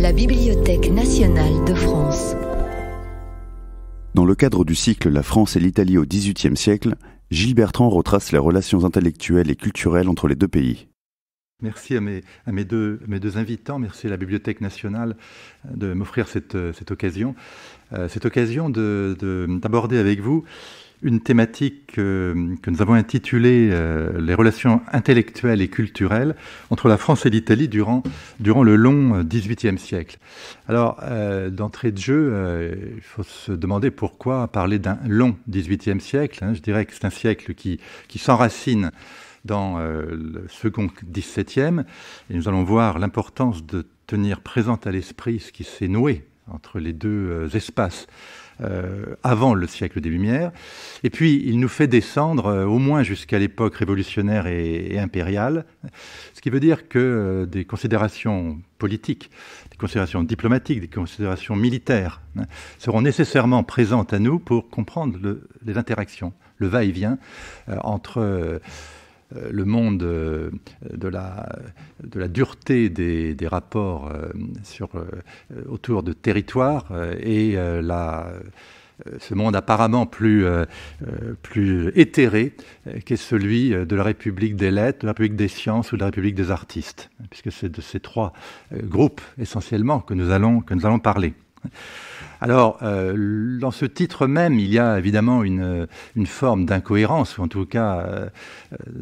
la Bibliothèque nationale de France. Dans le cadre du cycle La France et l'Italie au XVIIIe siècle, Gilles Bertrand retrace les relations intellectuelles et culturelles entre les deux pays. Merci à mes, deux, mes invitants, merci à la Bibliothèque nationale de m'offrir cette, occasion, cette occasion euh, d'aborder avec vous une thématique euh, que, nous avons intitulée euh, Les relations intellectuelles et culturelles entre la France et l'Italie durant, durant le long euh, XVIIIe siècle. Alors, d'entrée de jeu, il faut se demander pourquoi parler d'un long XVIIIe siècle. Hein. Je dirais que c'est un siècle qui, qui s'enracine dans le second XVIIe, et nous allons voir l'importance de tenir présente à l'esprit ce qui s'est noué entre les deux espaces euh, avant le siècle des Lumières. Et puis, il nous fait descendre euh, au moins jusqu'à l'époque révolutionnaire et, impériale, ce qui veut dire que euh, des considérations politiques, des considérations diplomatiques, des considérations militaires hein, seront nécessairement présentes à nous pour comprendre les interactions, le va-et-vient entre euh, le monde euh, de la, de la dureté des, des rapports euh, sur, autour de territoires et la ce monde apparemment plus, plus éthéré qu'est celui de la République des lettres, de la République des sciences ou de la République des artistes, puisque c'est de ces trois groupes essentiellement que nous allons, que nous allons parler. Alors, euh, dans ce titre même, il y a évidemment une, forme d'incohérence, ou en tout cas euh,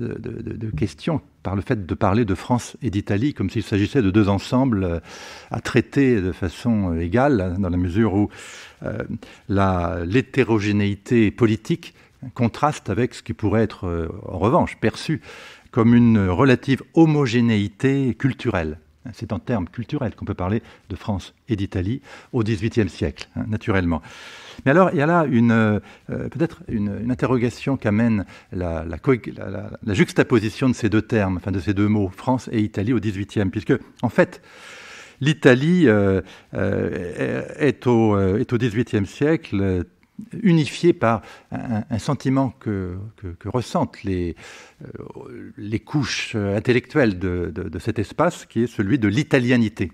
euh, de, question, par le fait de parler de France et d'Italie comme s'il s'agissait de deux ensembles à traiter de façon égale, hein, dans la mesure où l'hétérogénéité politique contraste avec ce qui pourrait être, en revanche, perçu comme une relative homogénéité culturelle. C'est en termes culturels qu'on peut parler de France et d'Italie au XVIIIe siècle, hein, naturellement. Mais alors, il y a là une, euh, euh, peut-être une, interrogation qu'amène la, la, juxtaposition de ces deux termes, enfin de ces deux mots, France et Italie au XVIIIe, puisque, en fait, l'Italie euh, est, est au XVIIIe siècle unifié par un, sentiment que, ressentent les, euh, les, couches intellectuelles de, de, cet espace, qui est celui de l'italianité.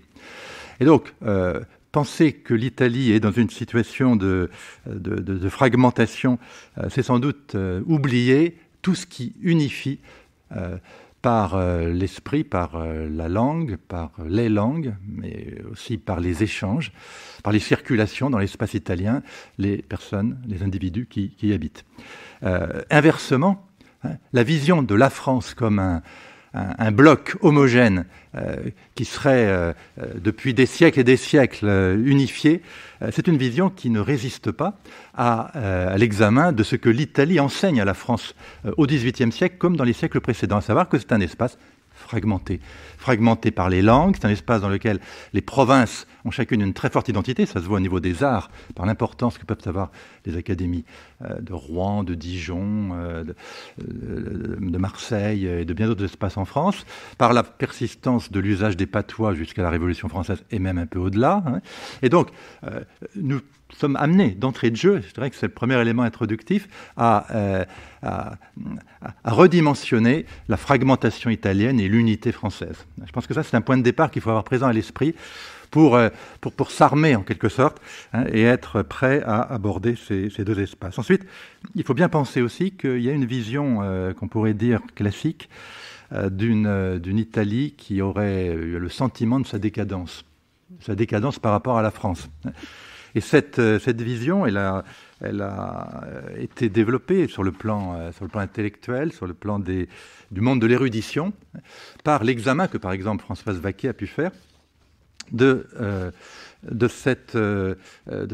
Et donc, euh, penser que l'Italie est dans une situation de, de fragmentation, euh, c'est sans doute oublier tout ce qui unifie par euh, l'esprit, par euh, la langue, par euh, les langues, mais aussi par les échanges, par les circulations dans l'espace italien, les personnes, les individus qui, y habitent. inversement, hein, la vision de la France comme un, un, bloc homogène euh, qui serait euh, euh, depuis des siècles et des siècles unifié, c'est une vision qui ne résiste pas à, à l'examen de ce que l'Italie enseigne à la France au XVIIIe siècle comme dans les siècles précédents, à savoir que c'est un espace fragmenté. Fragmenté par les langues, c'est un espace dans lequel les provinces ont chacune une très forte identité, ça se voit au niveau des arts, par l'importance que peuvent avoir les académies euh, de Rouen, de Dijon, euh, euh, de, Marseille et de bien d'autres espaces en France, par la persistance de l'usage des patois jusqu'à la Révolution française et même un peu au-delà. Hein. Et donc, nous sommes amenés d'entrée de jeu, je dirais que c'est le premier élément introductif, euh, à, à, redimensionner la fragmentation italienne et l'unité française. Je pense que ça, c'est un point de départ qu'il faut avoir présent à l'esprit pour, euh, pour, s'armer en quelque sorte hein, et être prêt à aborder ces, deux espaces. Ensuite, il faut bien penser aussi qu'il y a une vision euh, qu'on pourrait dire classique d'une, d'une Italie qui aurait eu le sentiment de sa décadence, sa décadence par rapport à la France. Et euh, cette, vision, elle a, euh, été développée euh, sur le plan, intellectuel, sur le plan du monde de l'érudition, par l'examen que, par exemple, Françoise Vaquet a pu faire de, cette, de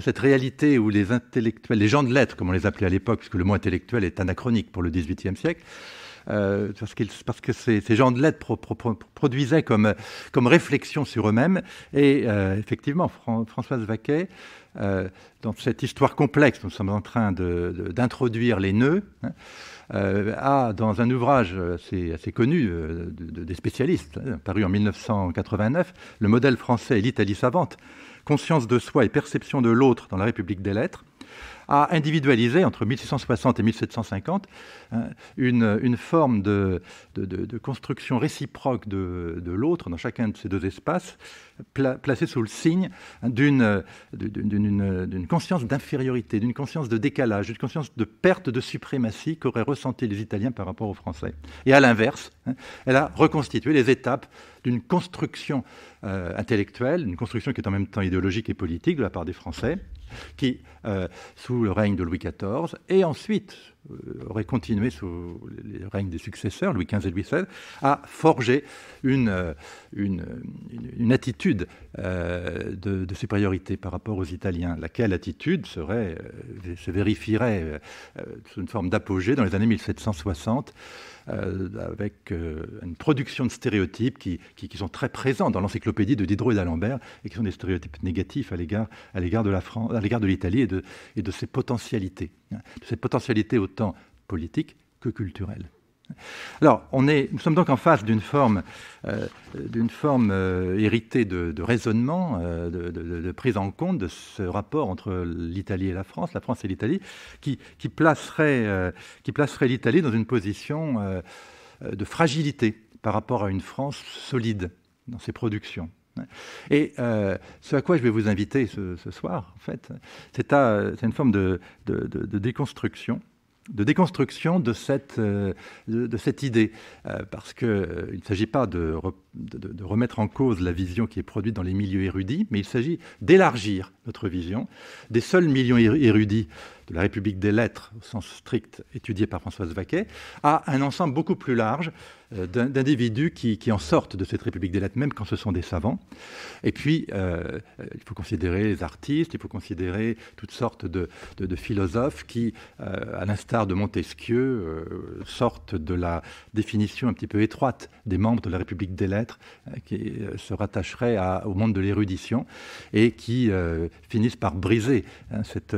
cette réalité où les intellectuels, les gens de lettres, comme on les appelait à l'époque, puisque le mot intellectuel est anachronique pour le XVIIIe siècle, euh, parce, que ces, gens de lettres produisaient comme, réflexion sur eux-mêmes. Et euh, effectivement, Françoise Vaquet, euh, dans cette histoire complexe, nous sommes en train d'introduire les nœuds, hein, a, dans un ouvrage assez, connu des spécialistes, hein, paru en 1989, le modèle français et l'Italie savante, Conscience de soi et perception de l'autre dans la République des lettres, a individualisé entre 1660 et 1750 hein, une, une forme de, de, construction réciproque de, de l'autre dans chacun de ces deux espaces, placée sous le signe hein, d'une conscience d'infériorité, d'une conscience de décalage, d'une conscience de perte de suprématie qu'auraient ressenti les Italiens par rapport aux Français. Et à l'inverse, hein, elle a reconstitué les étapes d'une construction euh, intellectuelle, une construction qui est en même temps idéologique et politique de la part des Français, qui, euh, sous le règne de Louis XIV, et ensuite euh, aurait continué sous les règnes des successeurs, Louis XV et Louis XVI, a forger une, euh, attitude de, supériorité par rapport aux Italiens, laquelle attitude serait, se vérifierait sous une forme d'apogée dans les années 1760 euh, avec euh, une production de stéréotypes qui, sont très présents dans l'encyclopédie de Diderot et d'Alembert, et qui sont des stéréotypes négatifs à l'égard de l'Italie et de, ses potentialités, hein. de ses potentialités autant politiques que culturelles. Alors, on est, nous sommes donc en face d'une forme, euh, d'une forme euh, héritée de, raisonnement, euh, de, prise en compte de ce rapport entre l'Italie et la France, la France et l'Italie, qui, placerait, qui placerait l'Italie dans une position de fragilité par rapport à une France solide dans ses productions. Et ce à quoi je vais vous inviter ce, soir, en fait, c'est une forme de, de, de déconstruction de déconstruction de cette, euh, idée, euh, parce qu'il euh, ne s'agit pas de, remettre en cause la vision qui est produite dans les milieux érudits, mais il s'agit d'élargir notre vision. Des seuls millions érudits la République des lettres, au sens strict étudié par Françoise Vaquet, à un ensemble beaucoup plus large euh, d'individus qui, en sortent de cette République des lettres, même quand ce sont des savants. Et puis, euh, euh, il faut considérer les artistes, il faut considérer toutes sortes de, philosophes qui, à l'instar de Montesquieu, sortent de la définition un petit peu étroite des membres de la République des lettres, qui se rattacheraient au monde de l'érudition et qui finissent par briser hein, cette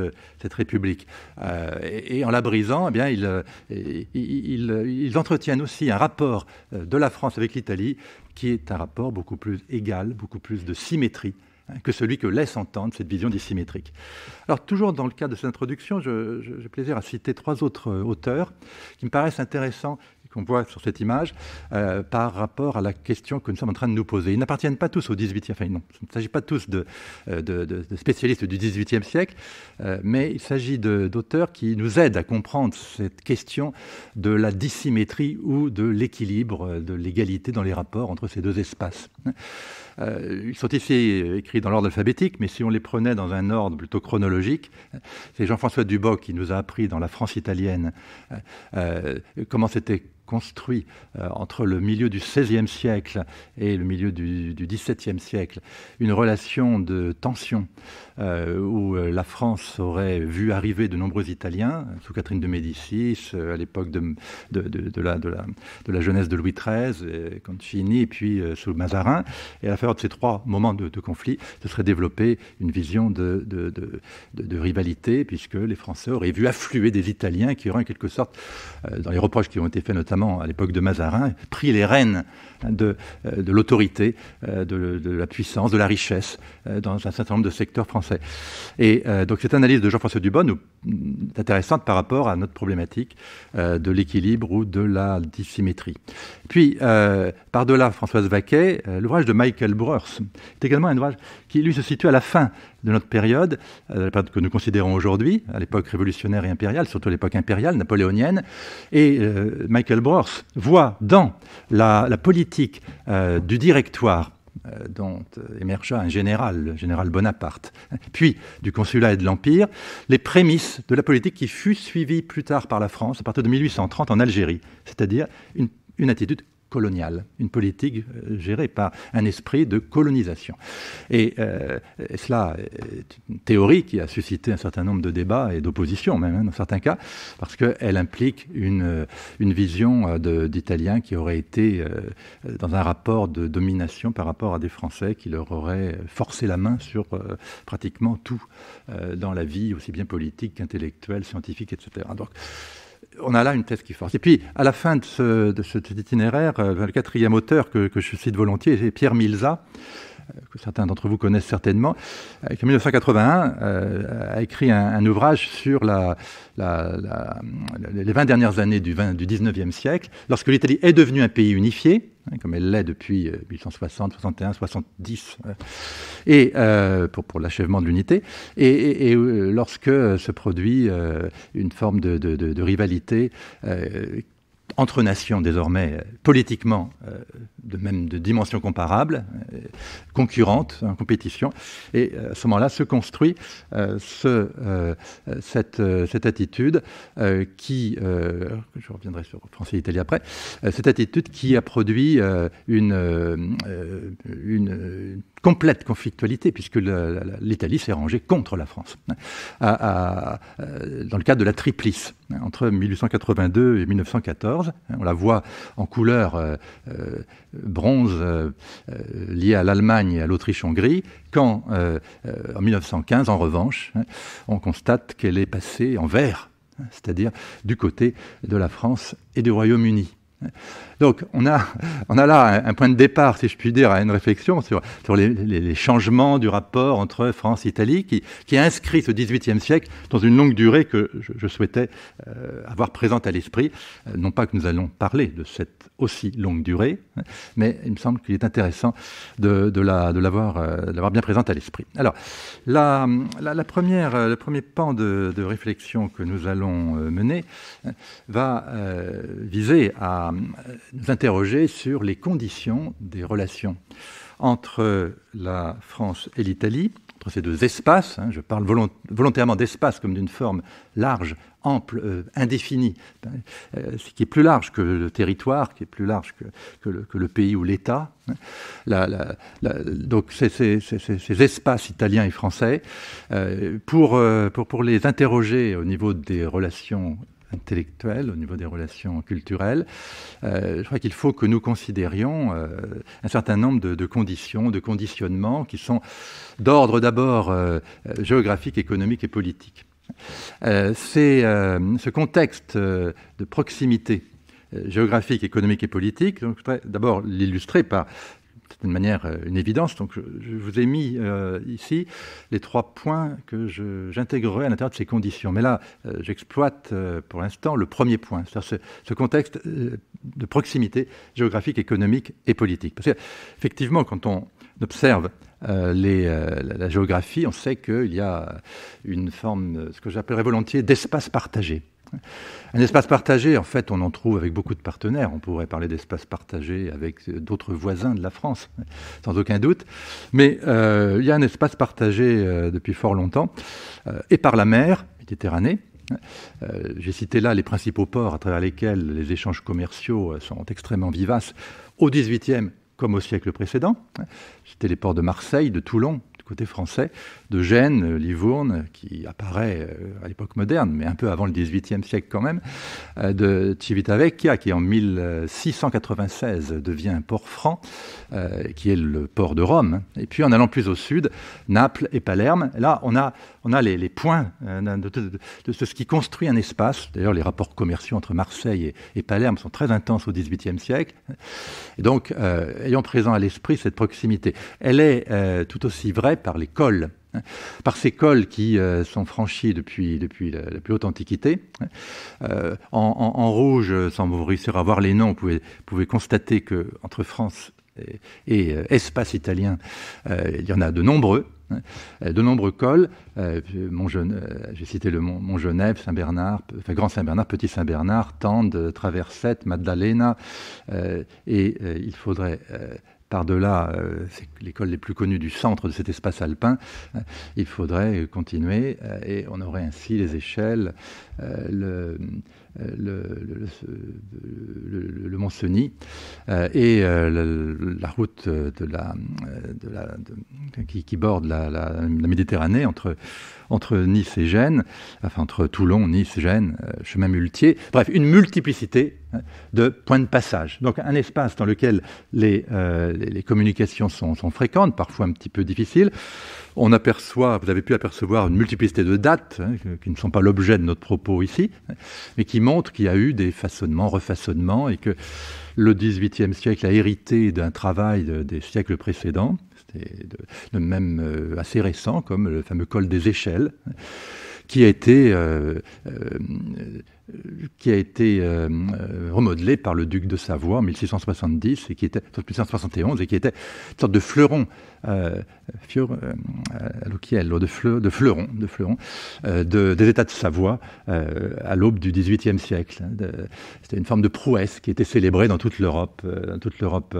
République. Euh, et, en la brisant, eh bien, euh, euh, ils, entretiennent aussi un rapport de la France avec l'Italie qui est un rapport beaucoup plus égal, beaucoup plus de symétrie hein, que celui que laisse entendre cette vision dissymétrique. Alors toujours dans le cadre de cette introduction, j'ai plaisir à citer trois autres auteurs qui me paraissent intéressants qu'on voit sur cette image euh, par rapport à la question que nous sommes en train de nous poser. Ils n'appartiennent pas tous au 18e, enfin non, il ne s'agit pas tous de, euh, spécialistes du 18e siècle, euh, mais il s'agit d'auteurs qui nous aident à comprendre cette question de la dissymétrie ou de l'équilibre, de l'égalité dans les rapports entre ces deux espaces. ils sont ici écrits dans l'ordre alphabétique, mais si on les prenait dans un ordre plutôt chronologique, c'est Jean-François Duboc qui nous a appris dans la France italienne comment c'était construit euh, entre le milieu du XVIe siècle et le milieu du, XVIIe siècle une relation de tension euh, où euh, la France aurait vu arriver de nombreux Italiens, sous Catherine de Médicis, à l'époque de, de, la, de, la, jeunesse de Louis XIII, quand Concini, et puis sous Mazarin. Et à la fin de ces trois moments de, conflit, se serait développée une vision de, rivalité, puisque les Français auraient vu affluer des Italiens qui auraient en quelque sorte, dans les reproches qui ont été faits notamment, à l'époque de Mazarin, pris les rênes de, euh, l'autorité, euh, de, la puissance, de la richesse euh, dans un certain nombre de secteurs français. Et donc cette analyse de Jean-François Dubon est intéressante par rapport à notre problématique de l'équilibre ou de la dissymétrie. Puis, par-delà Françoise Vaquet, euh, l'ouvrage de Michael bros est également un ouvrage qui, lui, se situe à la fin de notre période, euh, la période que nous considérons aujourd'hui, à l'époque révolutionnaire et impériale, surtout l'époque impériale, napoléonienne. Et euh, Michael Breurs voit dans la, politique du directoire dont émergea un général, le général Bonaparte, puis du consulat et de l'Empire, les prémices de la politique qui fut suivie plus tard par la France à partir de 1830 en Algérie, c'est-à-dire une attitude coloniale, une politique euh, gérée par un esprit de colonisation. Euh, et, cela est une théorie qui a suscité un certain nombre de débats et d'oppositions même hein, dans certains cas, parce qu'elle implique une, euh, une vision d'Italiens qui aurait été dans un rapport de domination par rapport à des Français qui leur auraient forcé la main sur pratiquement tout dans la vie, aussi bien politique qu'intellectuelle, scientifique, etc. Donc, on a là une thèse qui force. Et puis, à la fin de, cet itinéraire, euh, le quatrième auteur que, je cite volontiers, c'est Pierre Milza, euh, que certains d'entre vous connaissent certainement, euh, qui en 1981 a écrit un, ouvrage sur les 20 dernières années du, 20, du 19e siècle, lorsque l'Italie est devenue un pays unifié, Hein, comme elle l'est depuis 1860, 61, 70, et euh, euh, pour, l'achèvement de l'unité. Et, euh, lorsque se produit une forme de, rivalité entre nations désormais euh, politiquement euh, de même de dimension comparable, euh, concurrentes, en hein, compétition. Et à ce moment-là se construit ce, cette, cette, attitude qui, je reviendrai sur français-italie après, cette attitude qui a produit une, une complète conflictualité, puisque l'Italie s'est rangée contre la France, hein, euh, dans le cadre de la triplice, hein, entre 1882 et 1914. Hein, on la voit en couleur euh, euh, bronze liée à l'Allemagne et à l'Autriche-Hongrie, quand, en 1915, en revanche, on constate qu'elle est passée en vert, c'est-à-dire du côté de la France et du Royaume-Uni. Donc on a, on a là un, point de départ, si je puis dire, à une réflexion sur, les, changements du rapport entre France et Italie, qui, qui, inscrit ce XVIIIe siècle dans une longue durée que je, souhaitais euh, avoir présente à l'esprit. Euh, non pas que nous allons parler de cette aussi longue durée, hein, mais il me semble qu'il est intéressant de, de euh, l'avoir bien présente à l'esprit. Alors, la, la, première, le premier pan de, réflexion que nous allons mener hein, va viser à euh, nous interroger sur les conditions des relations entre la France et l'Italie, entre ces deux espaces. Hein, je parle volontairement d'espace comme d'une forme large, ample, euh, indéfinie, euh, ce qui est plus large que le territoire, qui est plus large que, le, pays ou l'État. Hein. donc ces, espaces italiens et français, pour, pour, pour les interroger au niveau des relations intellectuelle, au niveau des relations culturelles. Euh, je crois qu'il faut que nous considérions euh, un certain nombre de, conditions, de conditionnements qui sont d'ordre d'abord euh, géographique, économique et politique. C'est ce contexte de proximité géographique, économique et politique. Donc, je voudrais d'abord l'illustrer par de manière euh, une évidence. Donc je, vous ai mis euh, ici les trois points que j'intégrerai à l'intérieur de ces conditions. Mais là, euh, j'exploite pour l'instant le premier point, c'est-à-dire ce, contexte de proximité géographique, économique et politique. Parce qu'effectivement, quand on observe la, géographie, on sait qu'il y a une forme, ce que j'appellerais volontiers, d'espace partagé. Un espace partagé, en fait, on en trouve avec beaucoup de partenaires. On pourrait parler d'espace partagé avec d'autres voisins de la France, sans aucun doute. Mais euh, il y a un espace partagé euh, depuis fort longtemps, euh, et par la mer Méditerranée. J'ai cité là les principaux ports à travers lesquels les échanges commerciaux sont extrêmement vivaces au XVIIIe comme au siècle précédent. C'était les ports de Marseille, de Toulon, du côté français, de Gênes, euh, Livourne, qui apparaît euh, à l'époque moderne, mais un peu avant le XVIIIe siècle quand même, euh, de Civitavecchia, qui en 1696 devient un port franc, qui est le port de Rome. Et puis en allant plus au sud, Naples et Palerme, là on a, on a les, points de, ce qui construit un espace. D'ailleurs les rapports commerciaux entre Marseille et, Palerme sont très intenses au XVIIIe siècle. donc, ayant présent à l'esprit cette proximité, elle est tout aussi vraie par les cols par ces cols qui euh, sont franchis depuis, depuis la, plus haute antiquité. Euh, en, rouge, euh, sans vous réussir à voir les noms, vous pouvez, constater que entre France et, espace italien, il y en a de nombreux. Hein. De nombreux cols, j'ai cité le Mont, Genève, Saint-Bernard, Grand Saint-Bernard, Petit Saint-Bernard, Tende, Traversette, Maddalena, et il faudrait par-delà euh, c'est l'école les plus connues du centre de cet espace alpin, hein, il faudrait continuer euh, et on aurait ainsi les échelles, euh, le, mont Cenis et la route de la, qui, borde la, Méditerranée entre, entre Nice et Gênes, enfin entre Toulon, Nice, Gênes, chemin muletier, bref, une multiplicité de points de passage. Donc un espace dans lequel les, euh, communications sont, fréquentes, parfois un petit peu difficiles. On aperçoit, vous avez pu apercevoir une multiplicité de dates hein, qui ne sont pas l'objet de notre propos ici, mais qui montrent qu'il y a eu des façonnements, refaçonnements, et que le XVIIIe siècle a hérité d'un travail des siècles précédents, même euh, assez récent, comme le fameux col des échelles, qui a été euh, euh, qui a été euh, euh, remodelé par le duc de Savoie en 1670 et qui était 1671 et qui était une sorte de fleuron euh, de, fleur, de fleuron de de, des États de Savoie à l'aube du XVIIIe siècle. Hein, c'était une forme de prouesse qui était célébrée dans toute l'Europe, dans toute l'Europe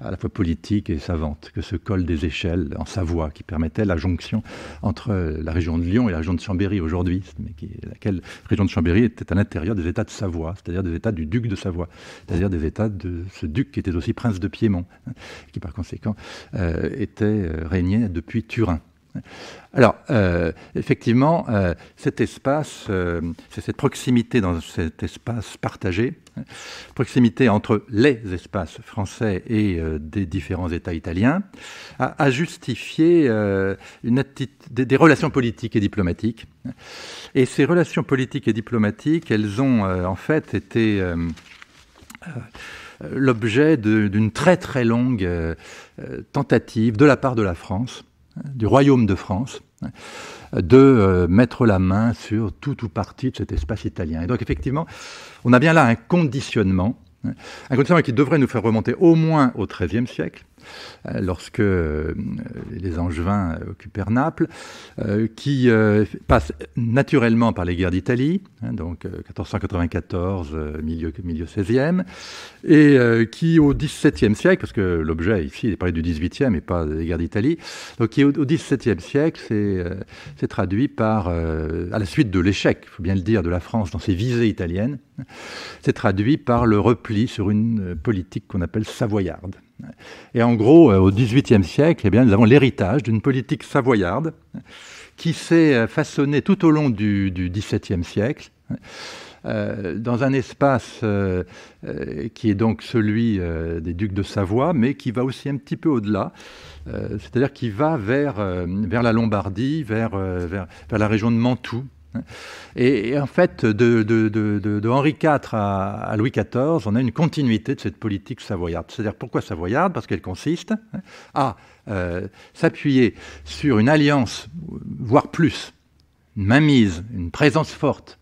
à la fois politique et savante, que ce col des échelles en Savoie qui permettait la jonction entre la région de Lyon et la région de Chambéry aujourd'hui, mais qui, laquelle région de Chambéry est était à l'intérieur des États de Savoie, c'est-à-dire des États du duc de Savoie, c'est-à-dire des États de ce duc qui était aussi prince de Piémont, hein, qui par conséquent euh, était euh, régné depuis Turin. Alors, euh, effectivement, euh, cet espace, euh, c'est cette proximité dans cet espace partagé, proximité entre les espaces français et des différents États italiens, a, justifié une des, relations politiques et diplomatiques. Et ces relations politiques et diplomatiques, elles ont en fait été l'objet d'une très très longue tentative de la part de la France du royaume de France, de euh, mettre la main sur tout ou partie de cet espace italien. Et donc effectivement, on a bien là un conditionnement, hein, un conditionnement qui devrait nous faire remonter au moins au XIIIe siècle, euh, lorsque euh, les Angevins occupèrent Naples, euh, qui passe naturellement par les guerres d'Italie, hein, donc 1494, milieu, milieu 16e, et qui au XVIIe siècle, parce que l'objet ici est parlé du XVIIIe et pas des guerres d'Italie, donc qui au XVIIe siècle s'est traduit par, à la suite de l'échec, il faut bien le dire, de la France dans ses visées italiennes, s'est traduit par le repli sur une politique qu'on appelle savoyarde. Et en gros, euh, au XVIIIe siècle, eh bien, nous avons l'héritage d'une politique savoyarde qui s'est euh, façonnée tout au long du, XVIIe siècle. Euh, dans un espace qui est donc celui des ducs de Savoie, mais qui va aussi un petit peu au-delà, c'est-à-dire qui va vers, vers la Lombardie, vers, la région de Mantoue, et, en fait, de, Henri IV à, Louis XIV, on a une continuité de cette politique savoyarde. C'est-à-dire pourquoi savoyarde Parce qu'elle consiste à euh, s'appuyer sur une alliance, voire plus, une mainmise, une présence forte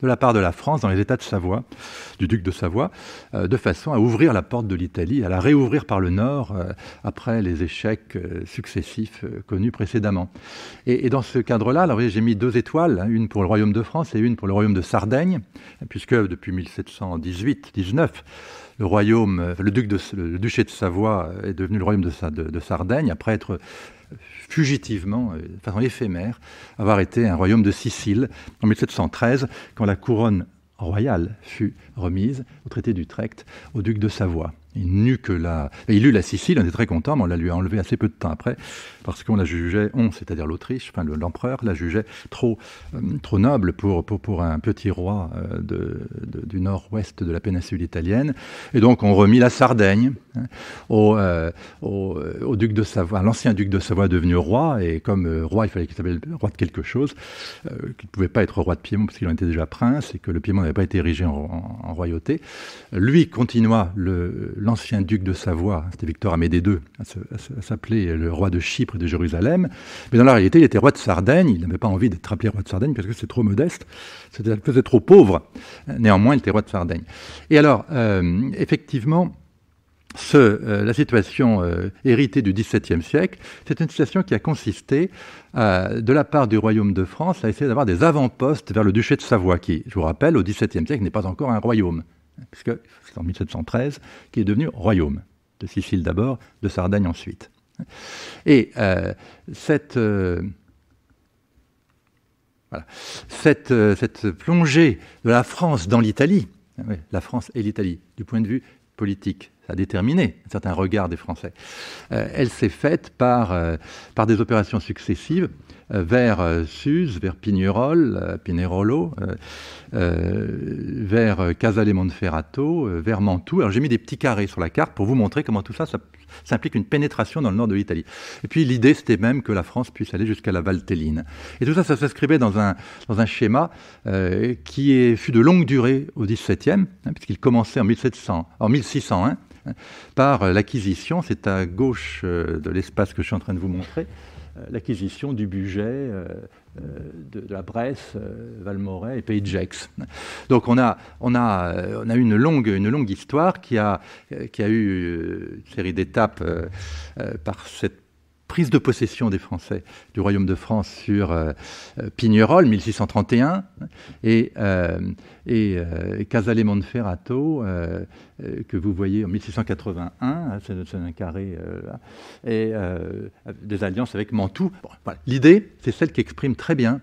de la part de la France dans les États de Savoie, du duc de Savoie, euh, de façon à ouvrir la porte de l'Italie, à la réouvrir par le nord euh, après les échecs euh, successifs connus précédemment. Et, dans ce cadre-là, j'ai mis deux étoiles, hein, une pour le royaume de France et une pour le royaume de Sardaigne, puisque depuis 1718-19, le royaume, le, duché de Savoie est devenu le royaume de Sardaigne après être fugitivement, euh, de façon éphémère, avoir été un royaume de Sicile en 1713, quand la couronne royale fut remise au traité d'Utrecht au duc de Savoie. Il n'eut que la... Il eut la Sicile, on est très content, mais on la lui a enlevée assez peu de temps après, parce qu'on la jugeait, on, c'est-à-dire l'Autriche, enfin l'empereur, la jugeait trop, euh, trop noble pour, pour, un petit roi euh, de, du nord-ouest de la péninsule italienne. Et donc on remit la Sardaigne hein, au, euh, au, duc de Savoie, l'ancien duc de Savoie devenu roi, et comme roi, il fallait qu'il s'appelle roi de quelque chose, qu'il ne pouvait pas être roi de Piémont, parce qu'il en était déjà prince, et que le Piémont n'avait pas été érigé en royauté. Lui continua le l'ancien duc de Savoie, hein, c'était Victor Amédée II, à s'appeler le roi de Chypre et de Jérusalem, mais dans la réalité, il était roi de Sardaigne, il n'avait pas envie d'être appelé roi de Sardaigne parce que c'est trop modeste, c'était que trop pauvre, néanmoins, il était roi de Sardaigne. Et alors, euh, effectivement, euh, la situation euh, héritée du XVIIe siècle, c'est une situation qui a consisté, de la part du royaume de France, à essayer d'avoir des avant-postes vers le duché de Savoie, qui, je vous rappelle, au XVIIe siècle n'est pas encore un royaume puisque c'est en 1713 qu'il est devenu royaume, de Sicile d'abord, de Sardaigne ensuite. Et euh, euh, euh, cette, plongée de la France dans l'Italie, hein, la France et l'Italie, du point de vue politique, ça a déterminé un certain regard des Français. elle s'est faite par des opérations successives euh, vers euh, Suse, vers Pignerol, euh, Pinerolo, vers Casale Monferrato, vers Mantoue. Alors j'ai mis des petits carrés sur la carte pour vous montrer comment tout ça, s'implique une pénétration dans le nord de l'Italie. Et puis l'idée, c'était même que la France puisse aller jusqu'à la Valtelline. Et tout ça, ça s'inscrivait dans un, schéma qui fut de longue durée au XVIIe, hein, puisqu'il commençait en, 1700, 1601 hein, par l'acquisition, c'est à gauche de l'espace que je suis en train de vous montrer, euh, l'acquisition du budget euh, euh, de, la Bresse, Valmoret et Pays de Gex. Donc on a, on a, on a une, longue, une longue histoire qui a, qui a eu une série d'étapes par cette prise de possession des Français du royaume de France sur euh, euh, Pignerol, 1631, et, euh, Casale Monferrato, que vous voyez en 1681, hein, c'est un carré et des alliances avec Mantoue. L'idée, c'est celle qui exprime très bien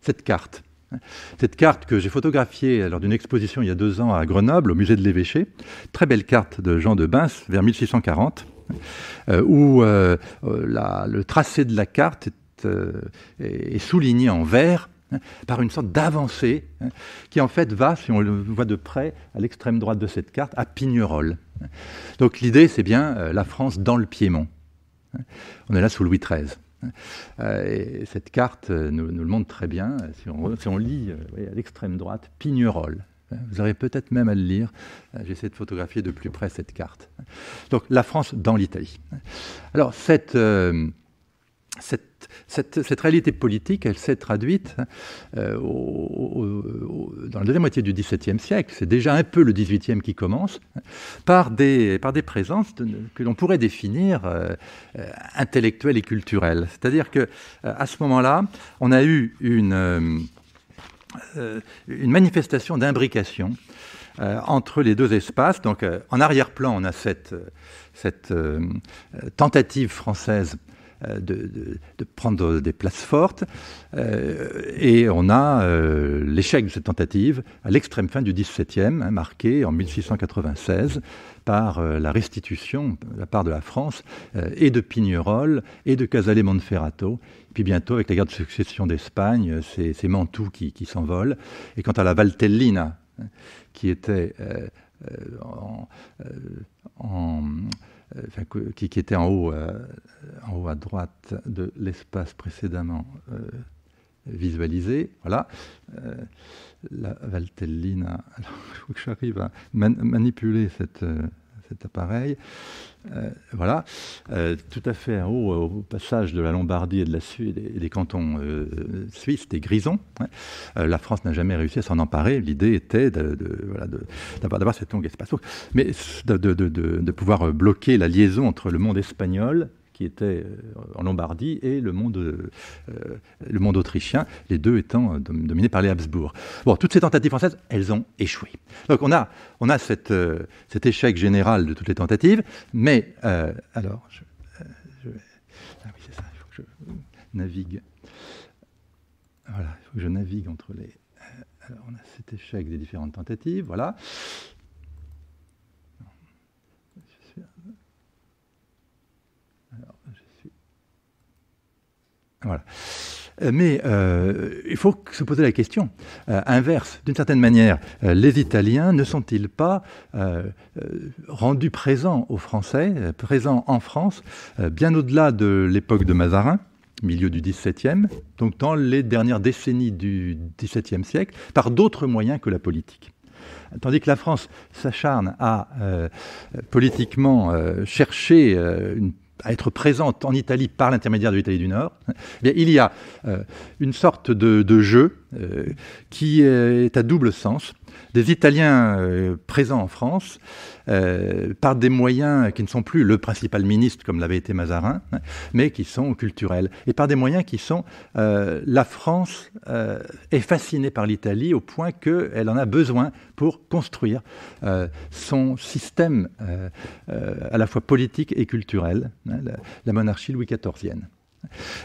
cette carte. Hein. Cette carte que j'ai photographiée lors d'une exposition il y a deux ans à Grenoble, au musée de l'Évêché, très belle carte de Jean de Bince vers 1640 euh, où euh, euh, le tracé de la carte est, souligné en vert hein, par une sorte d'avancée hein, qui en fait va, si on le voit de près, à l'extrême droite de cette carte, à Pignerol. Donc l'idée, c'est bien la France dans le Piémont. Hein, on est là sous Louis XIII. Et cette carte nous, le montre très bien. Si on, si on lit à l'extrême droite, Pignerol. Vous aurez peut-être même à le lire. Euh, J'essaie de photographier de plus près cette carte. Donc la France dans l'Italie. Alors cette, euh, réalité politique, elle s'est traduite hein, euh, dans la deuxième moitié du XVIIe siècle, c'est déjà un peu le XVIIIe qui commence, hein, par des, par des présences que l'on pourrait définir intellectuelles et culturelles. C'est-à-dire qu'à à ce moment-là, on a eu une euh, une manifestation d'imbrication euh, entre les deux espaces. Donc euh, en arrière-plan, on a cette, cette tentative française euh, de, prendre des places fortes. Euh, et on a euh, l'échec de cette tentative à l'extrême fin du XVIIe, hein, marqué en 1696 par la restitution de la part de la France et de Pignerol et de Casale Monferrato. Puis bientôt, avec la guerre de succession d'Espagne, c'est, c'est Mantoue qui, s'envole. Et quant à la Valtellina, hein, qui était en euh, qui, était euh, en haut, à droite de l'espace précédemment euh, visualisé. Voilà. la Valtellina. il faut que j'arrive à manipuler cette cet appareil. Euh, voilà, euh, tout à fait haut au passage de la Lombardie et, de la Suède et des cantons euh, suisses, des grisons. Hein. la France n'a jamais réussi à s'en emparer. L'idée était d'avoir de, de, cette longue espace, mais de, de pouvoir bloquer la liaison entre le monde espagnol qui était euh, en Lombardie, et le monde, euh, euh, le monde autrichien, les deux étant dominés par les Habsbourg. Bon, toutes ces tentatives françaises, elles ont échoué. Donc on a, on a cette, cet échec général de toutes les tentatives, mais alors, je, je vais... Ah oui, c'est ça, il faut que je navigue. Voilà, il faut que je navigue entre les... Alors on a cet échec des différentes tentatives, voilà. Voilà. Euh, mais euh, il faut se poser la question euh, inverse. D'une certaine manière, les Italiens ne sont-ils pas rendus présents aux Français, présents en France, bien au-delà de l'époque de Mazarin, milieu du XVIIe, donc dans les dernières décennies du XVIIe siècle, par d'autres moyens que la politique Tandis que la France s'acharne à politiquement chercher une à être présente en Italie par l'intermédiaire de l'Italie du Nord, eh il y a euh, une sorte de, jeu euh, qui est à double sens des Italiens euh, présents en France euh, par des moyens qui ne sont plus le principal ministre comme l'avait été Mazarin, hein, mais qui sont culturels et par des moyens qui sont euh, la France est fascinée par l'Italie au point qu'elle en a besoin pour construire son système à la fois politique et culturel, hein, la, la monarchie Louis XIVienne.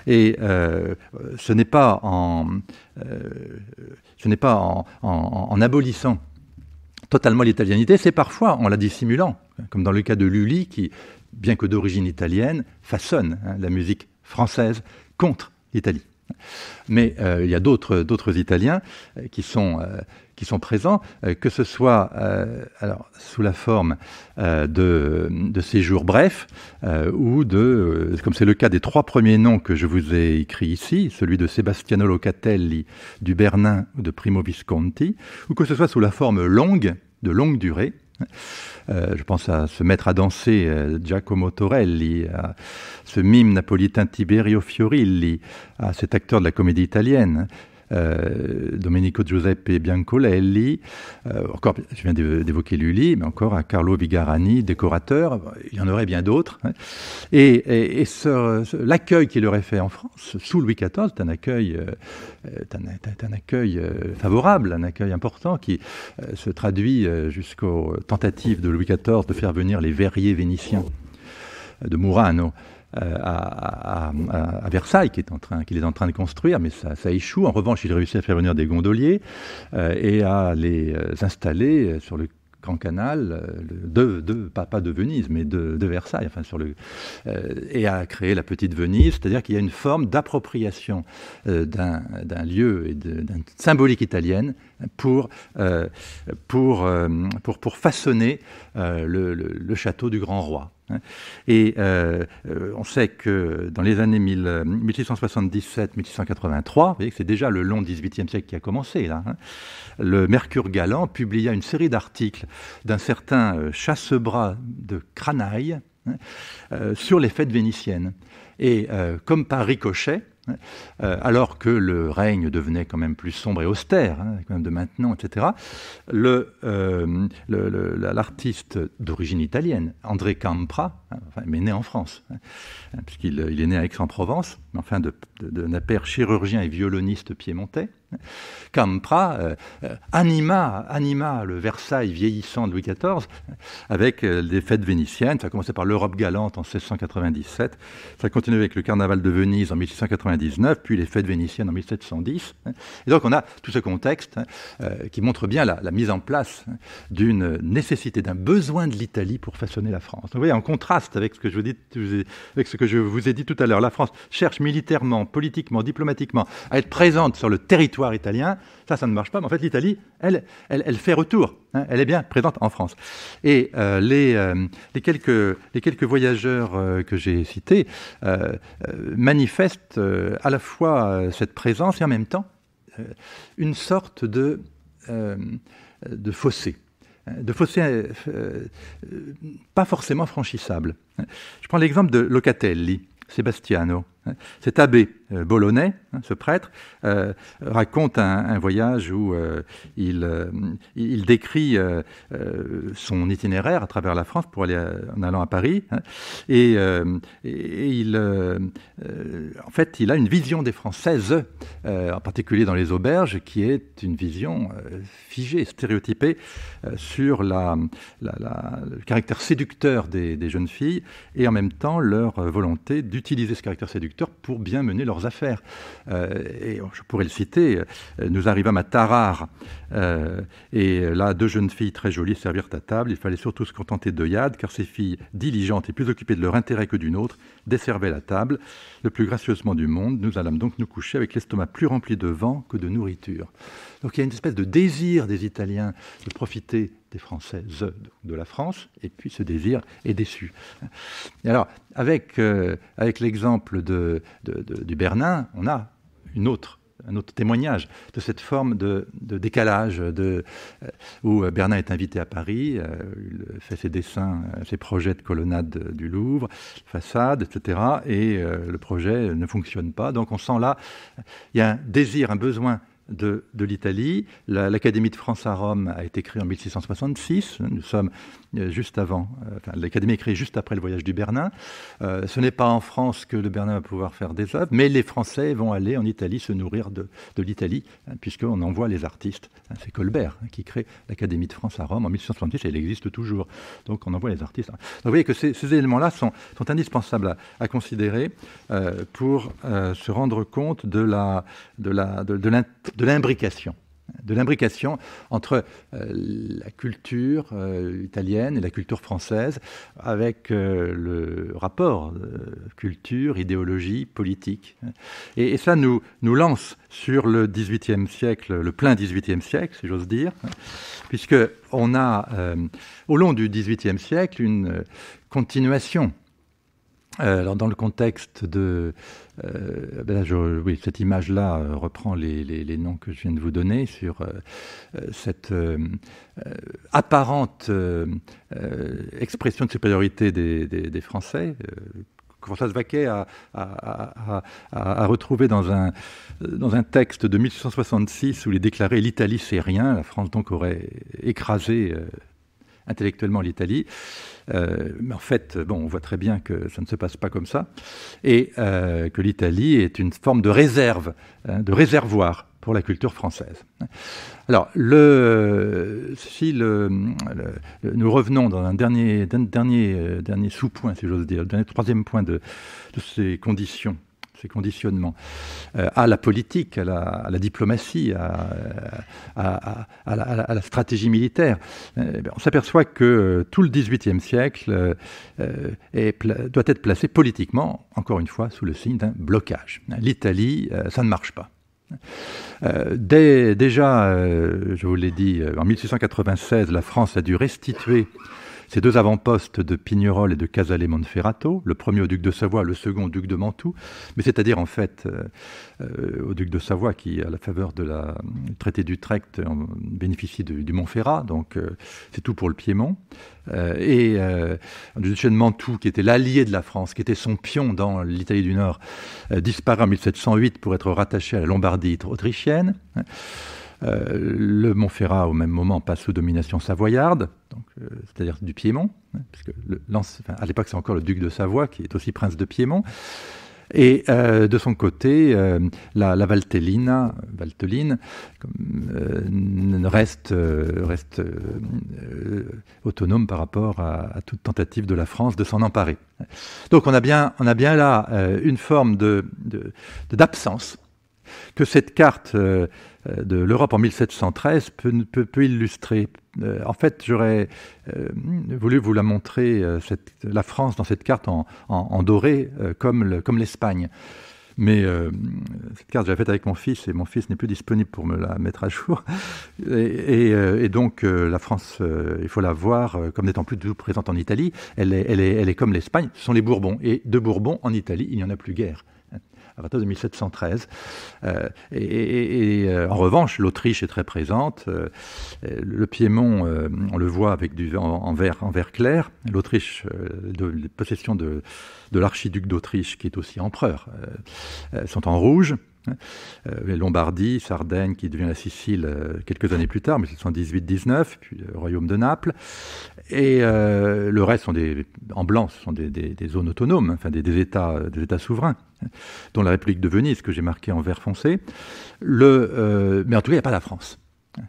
Et euh, ce n'est pas euh, en, abolissant totalement l'italianité, c'est parfois en la dissimulant, hein, comme dans le cas de Lully, qui, bien que d'origine italienne, façonne hein, la musique française contre l'Italie. Mais euh, il y a d'autres, d'autres Italiens qui sont, qui sont présents, euh, que ce soit euh, alors, sous la forme euh, de, de séjours brefs ou de, comme c'est le cas des trois premiers noms que je vous ai écrits ici, celui de Sebastiano Locatelli, du Bernin de Primo Visconti, ou que ce soit sous la forme longue, de longue durée, hein. je pense à ce maître à danser Giacomo Torelli, à ce mime napolitain Tiberio Fiorilli, à cet acteur de la comédie italienne, hein. Euh, Domenico Giuseppe Biancolelli, euh, encore, je viens d'évoquer Lully, mais encore à Carlo Vigarani, décorateur, il y en aurait bien d'autres. Hein. Et, l'accueil qu'il aurait fait en France, sous Louis XIV, un accueil, euh, un, est un accueil favorable, un accueil important qui se traduit jusqu'aux tentatives de Louis XIV de faire venir les verriers vénitiens de Murano. Euh, à, Versailles, qui est, en train, est en train de construire, mais ça, échoue. En revanche, il réussit à faire venir des gondoliers euh, et à les euh, installer sur le Grand Canal, de, de, pas, de Venise, mais de, Versailles, et à créer la petite Venise, c'est-à-dire qu'il y a une forme d'appropriation d'un lieu et d'une symbolique italienne pour, euh, pour, euh, pour, pour, façonner euh, le, château du grand roi. Hein. Et on sait que dans les années 1677-1683, c'est déjà le long XVIIIe siècle qui a commencé là, hein, le Mercure Galant publia une série d'articles d'un certain chasse-bras de Cranaille, hein, sur les fêtes vénitiennes. Et comme par ricochet, euh, alors que le règne devenait quand même plus sombre et austère, hein, de maintenant, etc. Euh, l'artiste d'origine italienne, André Campra, mais hein, né en France, hein, puisqu'il est né à Aix-en-Provence, enfin de, d'un père chirurgien et violoniste piémontais, Campra euh, euh, anima, anima le Versailles vieillissant de Louis XIV avec euh, les fêtes vénitiennes. Ça a commencé par l'Europe galante en 1697, ça a continué avec le carnaval de Venise en 1699, puis les fêtes vénitiennes en 1710. Et donc on a tout ce contexte qui montre bien la, mise en place d'une nécessité, d'un besoin de l'Italie pour façonner la France. vous voyez, en contraste avec ce que je vous, dis, avec ce que je vous ai dit tout à l'heure, la France cherche militairement, politiquement, diplomatiquement à être présente sur le territoire italien. Ça, ça ne marche pas. Mais en fait, l'Italie, elle, elle, fait retour. Hein. elle est bien présente en France. Et euh, euh, les, quelques, les quelques voyageurs euh, que j'ai cités manifestent à la fois cette présence et en même temps une sorte de, de fossé hein, de fossé pas forcément franchissable. Je prends l'exemple de Locatelli, Sebastiano. Cet abbé euh, bolognais, hein, ce prêtre, euh, raconte un, voyage où euh, il, il, décrit son itinéraire à travers la France pour aller en allant à Paris. Hein, et, il, en fait, il a une vision des Françaises, en particulier dans les auberges, qui est une vision figée, stéréotypée sur la, le caractère séducteur des, des jeunes filles et en même temps leur volonté d'utiliser ce caractère séducteur pour bien mener leurs affaires. Euh, et je pourrais le citer, euh, nous arrivâmes à Tarare, euh, et là, deux jeunes filles très jolies servirent à table. Il fallait surtout se contenter d'œillades, car ces filles diligentes et plus occupées de leur intérêt que d'une autre desservaient la table. Le plus gracieusement du monde, nous allâmes donc nous coucher avec l'estomac plus rempli de vent que de nourriture. Donc il y a une espèce de désir des Italiens de profiter des Français euh, de la France, et puis ce désir est déçu. alors, avec, euh, avec l'exemple de, du Bernin, on a une autre un autre témoignage de cette forme de, décalage de, euh, où Bernin est invité à Paris, il fait ses dessins, ses projets de colonnade du Louvre, façade, etc. Et le projet ne fonctionne pas. Donc on sent là, il y a un désir, un besoin de, l'Italie. L'Académie de France à Rome a été créée en 1666. Nous sommes euh, juste avant, euh, l'Académie est créée juste après le voyage du Bernin. Euh, ce n'est pas en France que le Bernin va pouvoir faire des œuvres, mais les Français vont aller en Italie se nourrir de, l'Italie, hein, puisqu'on envoie les artistes. Hein, c'est Colbert hein, qui crée l'Académie de France à Rome en 1870 et elle existe toujours. Donc on envoie les artistes. vous voyez que ces, éléments-là sont, indispensables à, considérer pour se rendre compte de l'imbrication de l'imbrication entre euh, la culture euh, italienne et la culture française, avec euh, le rapport culture, idéologie, politique. Et, ça nous, nous lance sur le 18e siècle, le plein 18e siècle, si j'ose dire, puisque on a, au long du 18e siècle, une continuation euh, alors dans le contexte de, euh, ben cette image-là euh, reprend les, noms que je viens de vous donner sur cette apparente expression de supériorité des, Français. François Vaquet a, retrouvé dans un, dans un texte de 1866 où il est déclaré l'Italie c'est rien, la France donc aurait écrasé intellectuellement l'Italie. Euh, mais en fait, bon, on voit très bien que ça ne se passe pas comme ça, et euh, que l'Italie est une forme de réserve, hein, de réservoir pour la culture française. Alors, si le, nous revenons dans un dernier, dernier, euh, dernier sous-point, si j'ose dire, le troisième point de ces conditions ces conditionnements, euh, à la politique, à la, diplomatie, à, la, stratégie militaire. Euh, eh on s'aperçoit que euh, tout le XVIIIe siècle doit être placé politiquement, encore une fois, sous le signe d'un blocage. L'Italie, ça ne marche pas. déjà, je vous l'ai dit, en 1696, la France a dû restituer ces deux avant-postes de Pignerol et de Casale Monferrato, le premier au duc de Savoie, le second au duc de Mantoue, mais c'est-à-dire en fait euh, euh, au duc de Savoie qui, à la faveur de la euh, traité d'Utrecht, bénéficie du, Montferrat, donc c'est tout pour le Piémont. et du duché de Mantoue, qui était l'allié de la France, qui était son pion dans l'Italie du Nord, disparaît en 1708 pour être rattaché à la Lombardie autrichienne. le Montferrat, au même moment, passe sous domination savoyarde. Euh, c'est-à-dire du Piémont, hein, puisque à l'époque c'est encore le duc de Savoie qui est aussi prince de Piémont. Et euh, de son côté, euh, la, la Valtellina, reste, autonome par rapport à, toute tentative de la France de s'en emparer. Donc on a bien, on a bien là une forme d'absence de, que cette carte de l'Europe en 1713 peut, peut illustrer euh, en fait, j'aurais euh, voulu vous la montrer, euh, la France dans cette carte en, doré, comme l'Espagne. mais cette carte, je l'ai faite avec mon fils et mon fils n'est plus disponible pour me la mettre à jour. Et, donc, la France, il faut la voir comme n'étant plus du tout présente en Italie. Elle est, elle est comme l'Espagne, ce sont les Bourbons. Et de Bourbons en Italie, il n'y en a plus guère à partir de 1713. Euh, et, euh, en revanche, l'Autriche est très présente. Euh, le Piémont, on le voit avec du, en, vert, en vert clair. L'Autriche, les possessions de, de l'archiduc d'Autriche, qui est aussi empereur, sont en rouge. Euh, Lombardie, Sardaigne qui devient la Sicile euh, quelques années plus tard, mais 18-19, puis le royaume de Naples. Et euh, le reste sont des, en blanc, ce sont des, zones autonomes, enfin des, états, des États souverains, hein, dont la République de Venise, que j'ai marqué en vert foncé. Le, mais en tout cas, il n'y a pas la France.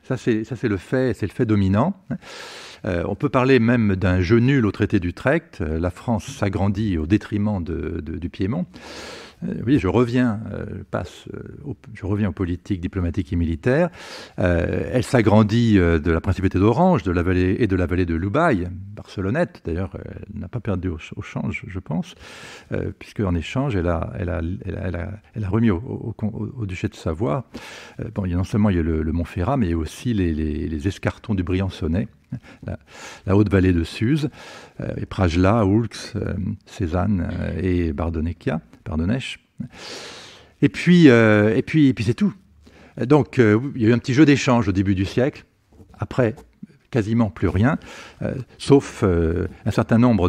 Ça, c'est le fait, c'est le fait dominant. Hein. on peut parler même d'un jeu nul au traité d'Utrecht. La France s'agrandit au détriment du Piémont. Euh, je reviens, euh, passe, euh, reviens aux politiques diplomatiques et militaires. elle s'agrandit de la principauté d'Orange, de la vallée et de la vallée de Lubaï, barcelonnette. D'ailleurs, elle n'a pas perdu au, change, je pense, puisqu'en puisque en échange, elle a, elle elle remis au, duché de Savoie. bon, il non seulement il y a le, Montferrat, mais aussi les, escartons du Briançonnais. Hein, la, haute vallée de Suse, et Prajla, Oulx, Cézanne et Bardonecchia, et puis, euh, et puis, et puis c'est tout. Donc, euh, il y a eu un petit jeu d'échange au début du siècle. Après, quasiment plus rien, euh, sauf un certain nombre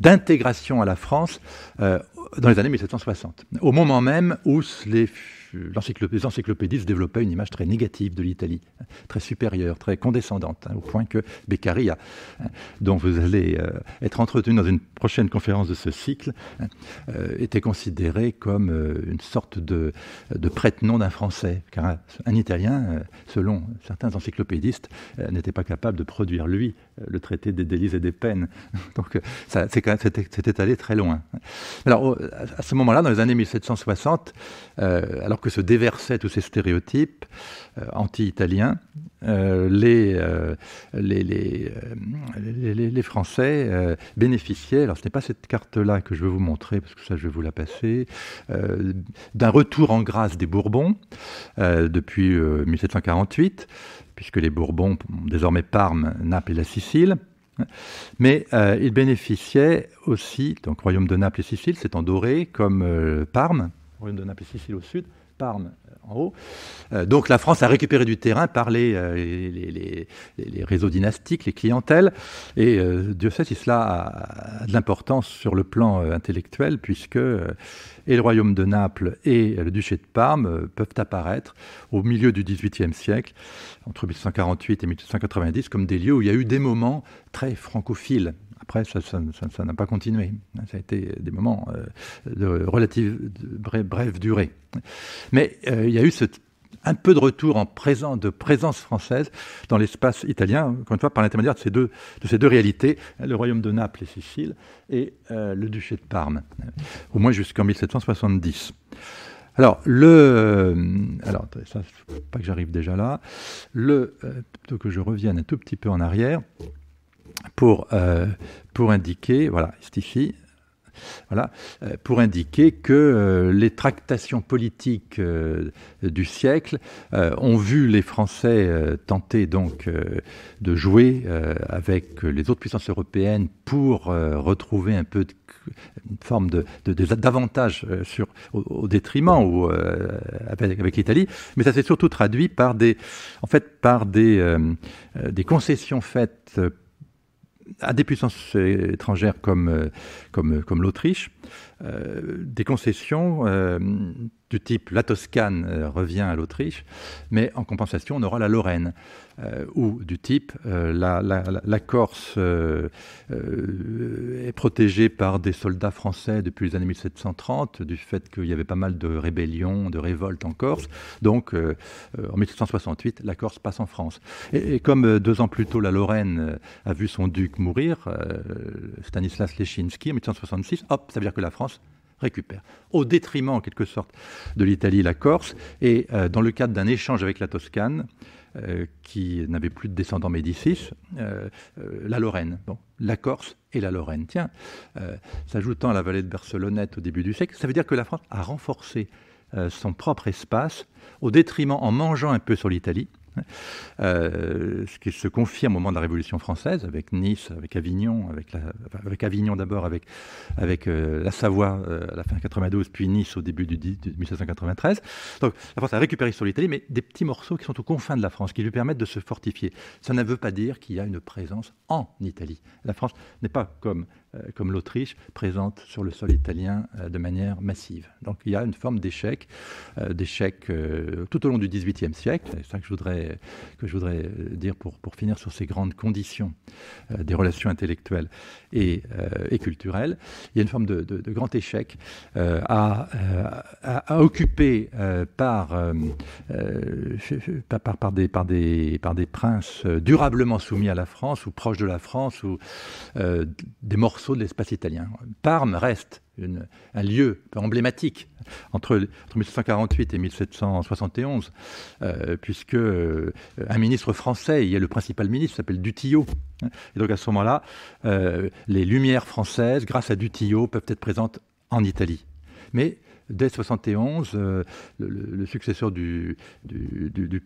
d'intégrations à la France dans les années 1760, au moment même où les les encyclopédistes développaient une image très négative de l'Italie, hein, très supérieure, très condescendante, hein, au point que Beccaria, hein, dont vous allez euh, être entretenu dans une prochaine conférence de ce cycle, euh, était considéré comme euh, une sorte de, prête-nom d'un Français, car un Italien, selon certains encyclopédistes, n'était pas capable de produire, lui, euh, le traité des délits et des peines. Donc euh, ça, c'est c'était, allé très loin. Alors à ce moment-là, dans les années 1760, euh, alors que se déversaient tous ces stéréotypes anti-italiens, les, les, Français bénéficiaient, alors ce n'est pas cette carte-là que je vais vous montrer, parce que ça je vais vous la passer, d'un retour en grâce des Bourbons depuis 1748 puisque les Bourbons, ont désormais Parme, Naples et la Sicile. Mais euh, ils bénéficiaient aussi, donc royaume de Naples et Sicile, c'est en doré, comme euh, Parme, royaume de Naples et Sicile au sud, Parme euh, donc la France a récupéré du terrain par les, euh, réseaux dynastiques, les clientèles, et euh, Dieu sait si cela a, a de l'importance sur le plan intellectuel, puisque et le royaume de Naples et le duché de Parme peuvent apparaître au milieu du XVIIIe siècle, entre 1848 et 1890, comme des lieux où il y a eu des moments très francophiles, après, ça, n'a pas continué. Ça a été des moments euh, de relative brève, durée. Mais euh, il y a eu ce un peu de retour en présent, de présence française dans l'espace italien, encore une fois, par l'intermédiaire de ces deux, de ces deux réalités, le royaume de Naples et Sicile, et euh, le duché de Parme, au moins jusqu'en 1770. Alors, le. Alors, ça, faut pas que j'arrive déjà là. Le. plutôt que je revienne un tout petit peu en arrière pour, euh, pour indiquer, voilà, voilà, euh, pour indiquer que euh, les tractations politiques du siècle ont vu les Français tenter donc de jouer avec les autres puissances européennes pour retrouver un peu de, une forme de, d'avantage sur, au, détriment ou avec, l'Italie, mais ça s'est surtout traduit par des, en fait, par des, des concessions faites à des puissances euh, étrangères comme, euh, comme, euh, comme l'Autriche, euh, des concessions euh, du type la Toscane euh, revient à l'Autriche, mais en compensation, on aura la Lorraine, ou du type la, Corse est protégée par des soldats français depuis les années 1730, du fait qu'il y avait pas mal de rébellions, de révoltes en Corse. Donc, en 1768, la Corse passe en France. Et, comme deux ans plus tôt, la Lorraine a vu son duc mourir, Stanislas Leschinski, en 1866. hop, ça veut dire que la France récupère, au détriment en quelque sorte de l'Italie la Corse. Et euh, dans le cadre d'un échange avec la Toscane, euh, qui n'avait plus de descendants Médicis, euh, la Lorraine, bon, la Corse et la Lorraine. Tiens, s'ajoutant à la vallée de Barcelonnette au début du siècle, ça veut dire que la France a renforcé son propre espace au détriment, en mangeant un peu sur l'Italie, euh, ce qui se confirme au moment de la Révolution française, avec Nice, avec Avignon, avec, Avignon d'abord, avec, avec euh, la Savoie euh, à la fin 92, puis Nice au début du, 1793. Donc la France a récupéré sur l'Italie, mais des petits morceaux qui sont aux confins de la France, qui lui permettent de se fortifier. Ça ne veut pas dire qu'il y a une présence en Italie. La France n'est pas comme euh, comme l'Autriche, présente sur le sol italien euh, de manière massive. Donc il y a une forme d'échec, euh, d'échec tout au long du XVIIIe siècle. C'est ça que je voudrais, que je voudrais dire pour, pour finir sur ces grandes conditions des relations intellectuelles et, et culturelles. Il y a une forme de, de, grand échec à, à, occuper par, par, par, des, par, des, par des princes durablement soumis à la France ou proches de la France ou des morceaux de l'espace italien. Parme reste une, un lieu emblématique entre, 1748 et 1771, euh, puisque euh, un ministre français y est le principal ministre, s'appelle Dutillot. Hein. Et donc à ce moment-là, euh, les lumières françaises, grâce à Dutillot, peuvent être présentes en Italie. Mais dès 71, euh, le, successeur du,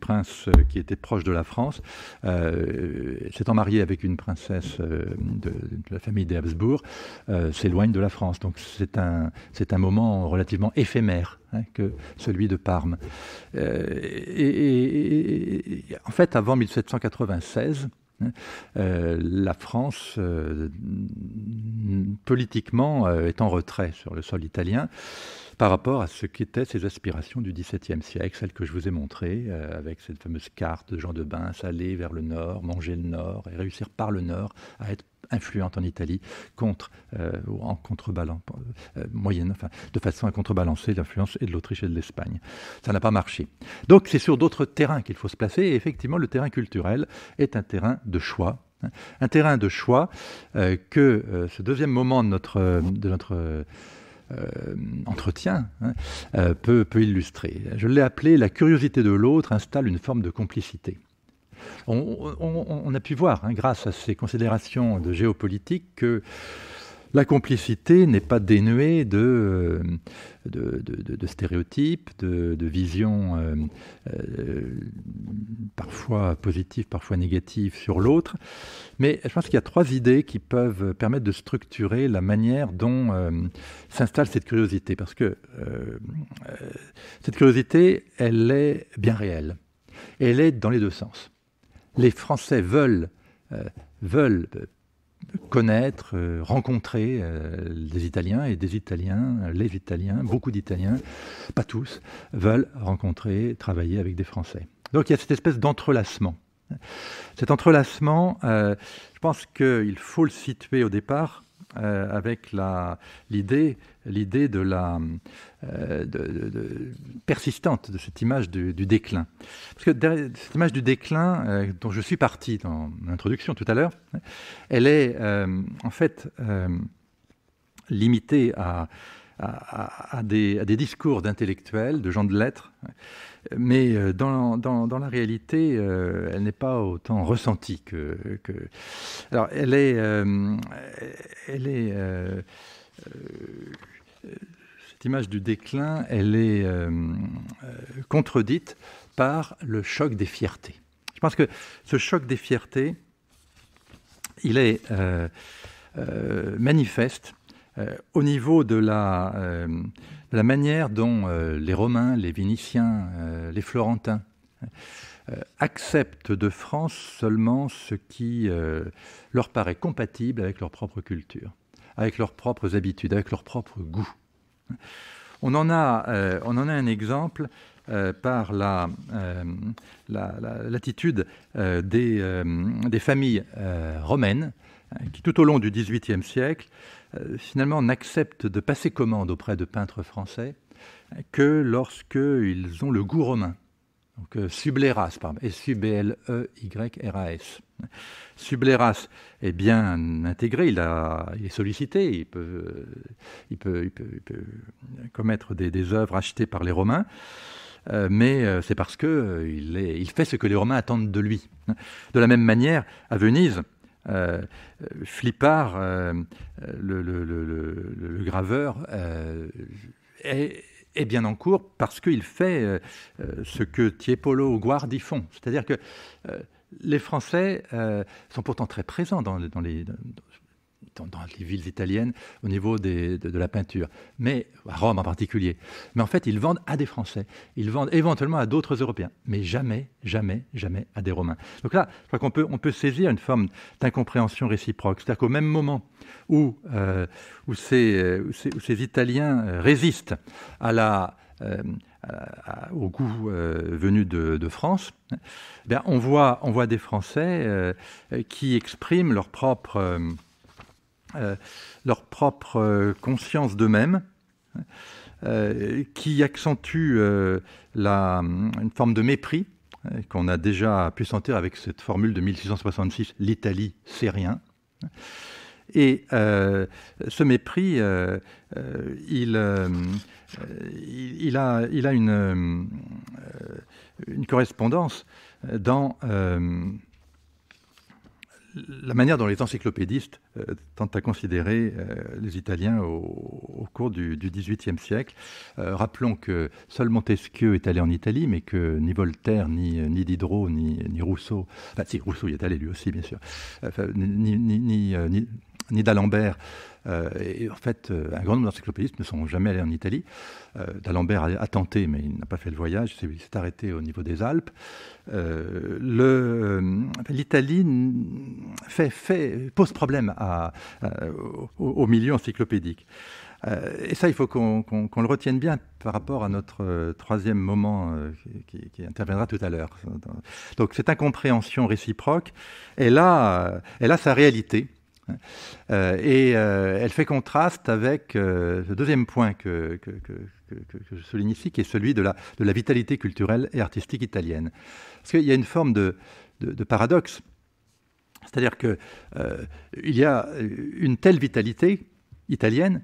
prince euh, qui était proche de la France euh, s'étant marié avec une princesse de, la famille des Habsbourg, s'éloigne de la France. Donc c'est un, moment relativement éphémère hein, que celui de Parme. et, en fait, avant 1796, hein, la France, politiquement, est en retrait sur le sol italien par rapport à ce qu'étaient ses aspirations du XVIIe siècle, celles que je vous ai montrées, euh, avec cette fameuse carte de Jean de Bains, aller vers le nord, manger le nord, et réussir par le nord à être influente en Italie contre, euh, en contrebalance euh, moyenne, de façon à contrebalancer l'influence de l'Autriche et de l'Espagne. Ça n'a pas marché. Donc c'est sur d'autres terrains qu'il faut se placer, et effectivement le terrain culturel est un terrain de choix hein. un terrain de choix que ce deuxième moment de notre, de notre euh, entretien hein, euh, peut, peut illustrer. Je l'ai appelé La curiosité de l'autre installe une forme de complicité. On, a pu voir, hein, grâce à ces considérations de géopolitique, que la complicité n'est pas dénuée de, euh, de, stéréotypes, de, visions euh, euh, parfois positives, parfois négatives sur l'autre. Mais je pense qu'il y a trois idées qui peuvent permettre de structurer la manière dont s'installe cette curiosité. Parce que cette curiosité, elle est bien réelle. Elle est dans les deux sens. Les Français veulent, veulent connaître, euh, rencontrer euh, des Italiens et des Italiens, les Italiens, beaucoup d'Italiens, pas tous, veulent rencontrer, travailler avec des Français. Donc il y a cette espèce d'entrelacement. Cet entrelacement, euh, je pense qu'il faut le situer au départ euh, avec avec l'idée l'idée de la euh, persistante de cette image du, déclin. Parce que cette image du déclin euh, dont je suis parti dans l'introduction tout à l'heure, elle est en fait limitée à à, des, discours d'intellectuels, de gens de lettres, mais euh, dans, la réalité, euh, elle n'est pas autant ressentie que... Alors, elle est... Euh, elle est cette image du déclin, elle est contredite par le choc des fiertés. Je pense que ce choc des fiertés, il est manifeste euh, au niveau de la, euh, manière dont euh, les Romains, les Vénitiens, les Florentins acceptent de France seulement ce qui leur paraît compatible avec leur propre culture, avec leurs propres habitudes, avec leur propre goût. On en a, on en a un exemple par l'attitude la, des, des, familles romaines hein, qui, tout au long du XVIIIe siècle, euh, finalement n'acceptent de passer commande auprès de peintres français que lorsqu'ils ont le goût romain. Donc euh, Subleras, pardon, S-U-B-L-E-Y-R-A-S. E Subleras est bien intégré, il, est sollicité, euh, il peut, il peut, commettre des, œuvres achetées par les Romains, mais c'est parce qu'il il fait ce que les Romains attendent de lui. De la même manière, à Venise, euh, Flippard, euh, le, graveur, euh, est, bien en cours parce qu'il fait ce que Tiepolo Guardi font. C'est-à-dire que les Français sont pourtant très présents dans, dans les, dans, les villes italiennes au niveau de, la peinture, mais à Rome en particulier. Mais en fait, ils vendent à des Français, ils vendent éventuellement à d'autres Européens, mais jamais, jamais, jamais à des Romains. Donc là, je crois qu'on peut, on peut saisir une forme d'incompréhension réciproque. C'est-à-dire qu'au même moment où, euh, euh, où, ces, où, ces, Italiens euh, résistent à la... au goût venu de, France, eh on, voit, on voit des Français qui expriment leur propre, euh, leur propre euh, conscience d'eux-mêmes, euh, qui accentue la, une forme de mépris qu'on a déjà pu sentir avec cette formule de 1666, l'Italie, c'est rien. Et ce mépris, il, a, il, a, une, une correspondance dans la manière dont les encyclopédistes euh, tentent à considérer euh, les Italiens au, cours du XVIIIe siècle. Euh, rappelons que seul Montesquieu est allé en Italie, mais que ni Voltaire, ni, Diderot, ni, Rousseau, enfin si Rousseau y est allé lui aussi bien sûr, ni, ni, ni D'Alembert. Euh, et en fait, euh, un grand nombre d'encyclopédistes ne sont jamais allés en Italie. Euh, D'Alembert a, tenté, mais il n'a pas fait le voyage. Il s'est arrêté au niveau des Alpes. L'Italie pose problème au, milieu encyclopédique. et ça, il faut qu'on le retienne bien par rapport à notre troisième moment qui, interviendra tout à l'heure. Donc, cette incompréhension réciproque, là elle a sa réalité euh, et euh, elle fait contraste avec le euh, deuxième point que, je souligne ici, qui est celui de la, de la vitalité culturelle et artistique italienne. Parce qu'il y a une forme de, paradoxe. C'est-à-dire qu'il y a une telle vitalité italienne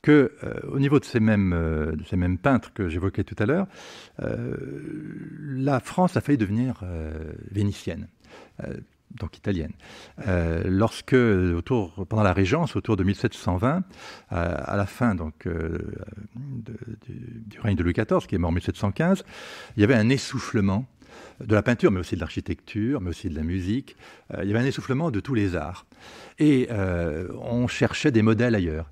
que, au niveau de ces mêmes, de ces mêmes peintres que j'évoquais tout à l'heure, la France a failli devenir vénitienne donc italienne. Euh, lorsque, autour, pendant la Régence, autour de 1720, euh, à la fin donc, euh, du, du, règne de Louis XIV, qui est mort en 1715, il y avait un essoufflement de la peinture, mais aussi de l'architecture, mais aussi de la musique. il y avait un essoufflement de tous les arts. Et on cherchait des modèles ailleurs.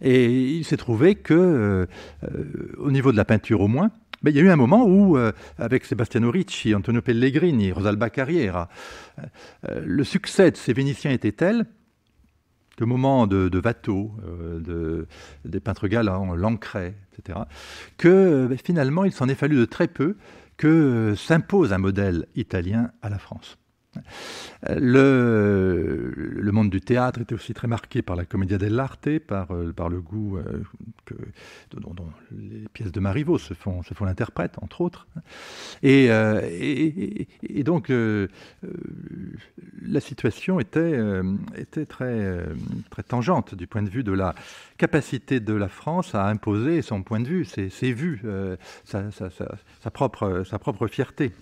Et il s'est trouvé que, au niveau de la peinture au moins, il y a eu un moment où, euh, avec Sebastiano Ricci, Antonio Pellegrini, Rosalba Carriera, euh, euh, le succès de ces Vénitiens était tel le moment de, de Watteau, des peintres galants, hein, Lancret, etc., que finalement, il s'en est fallu de très peu que s'impose un modèle italien à la France. Le, monde du théâtre était aussi très marqué par la commedia dell'arte, par, euh, par le goût euh, que, dont, les pièces de Marivaux se font, se font l'interprète, entre autres. Et, euh, donc, la situation était, était très, très tangente du point de vue de la capacité de la France à imposer son point de vue, ses, vues, sa, propre, sa propre fierté.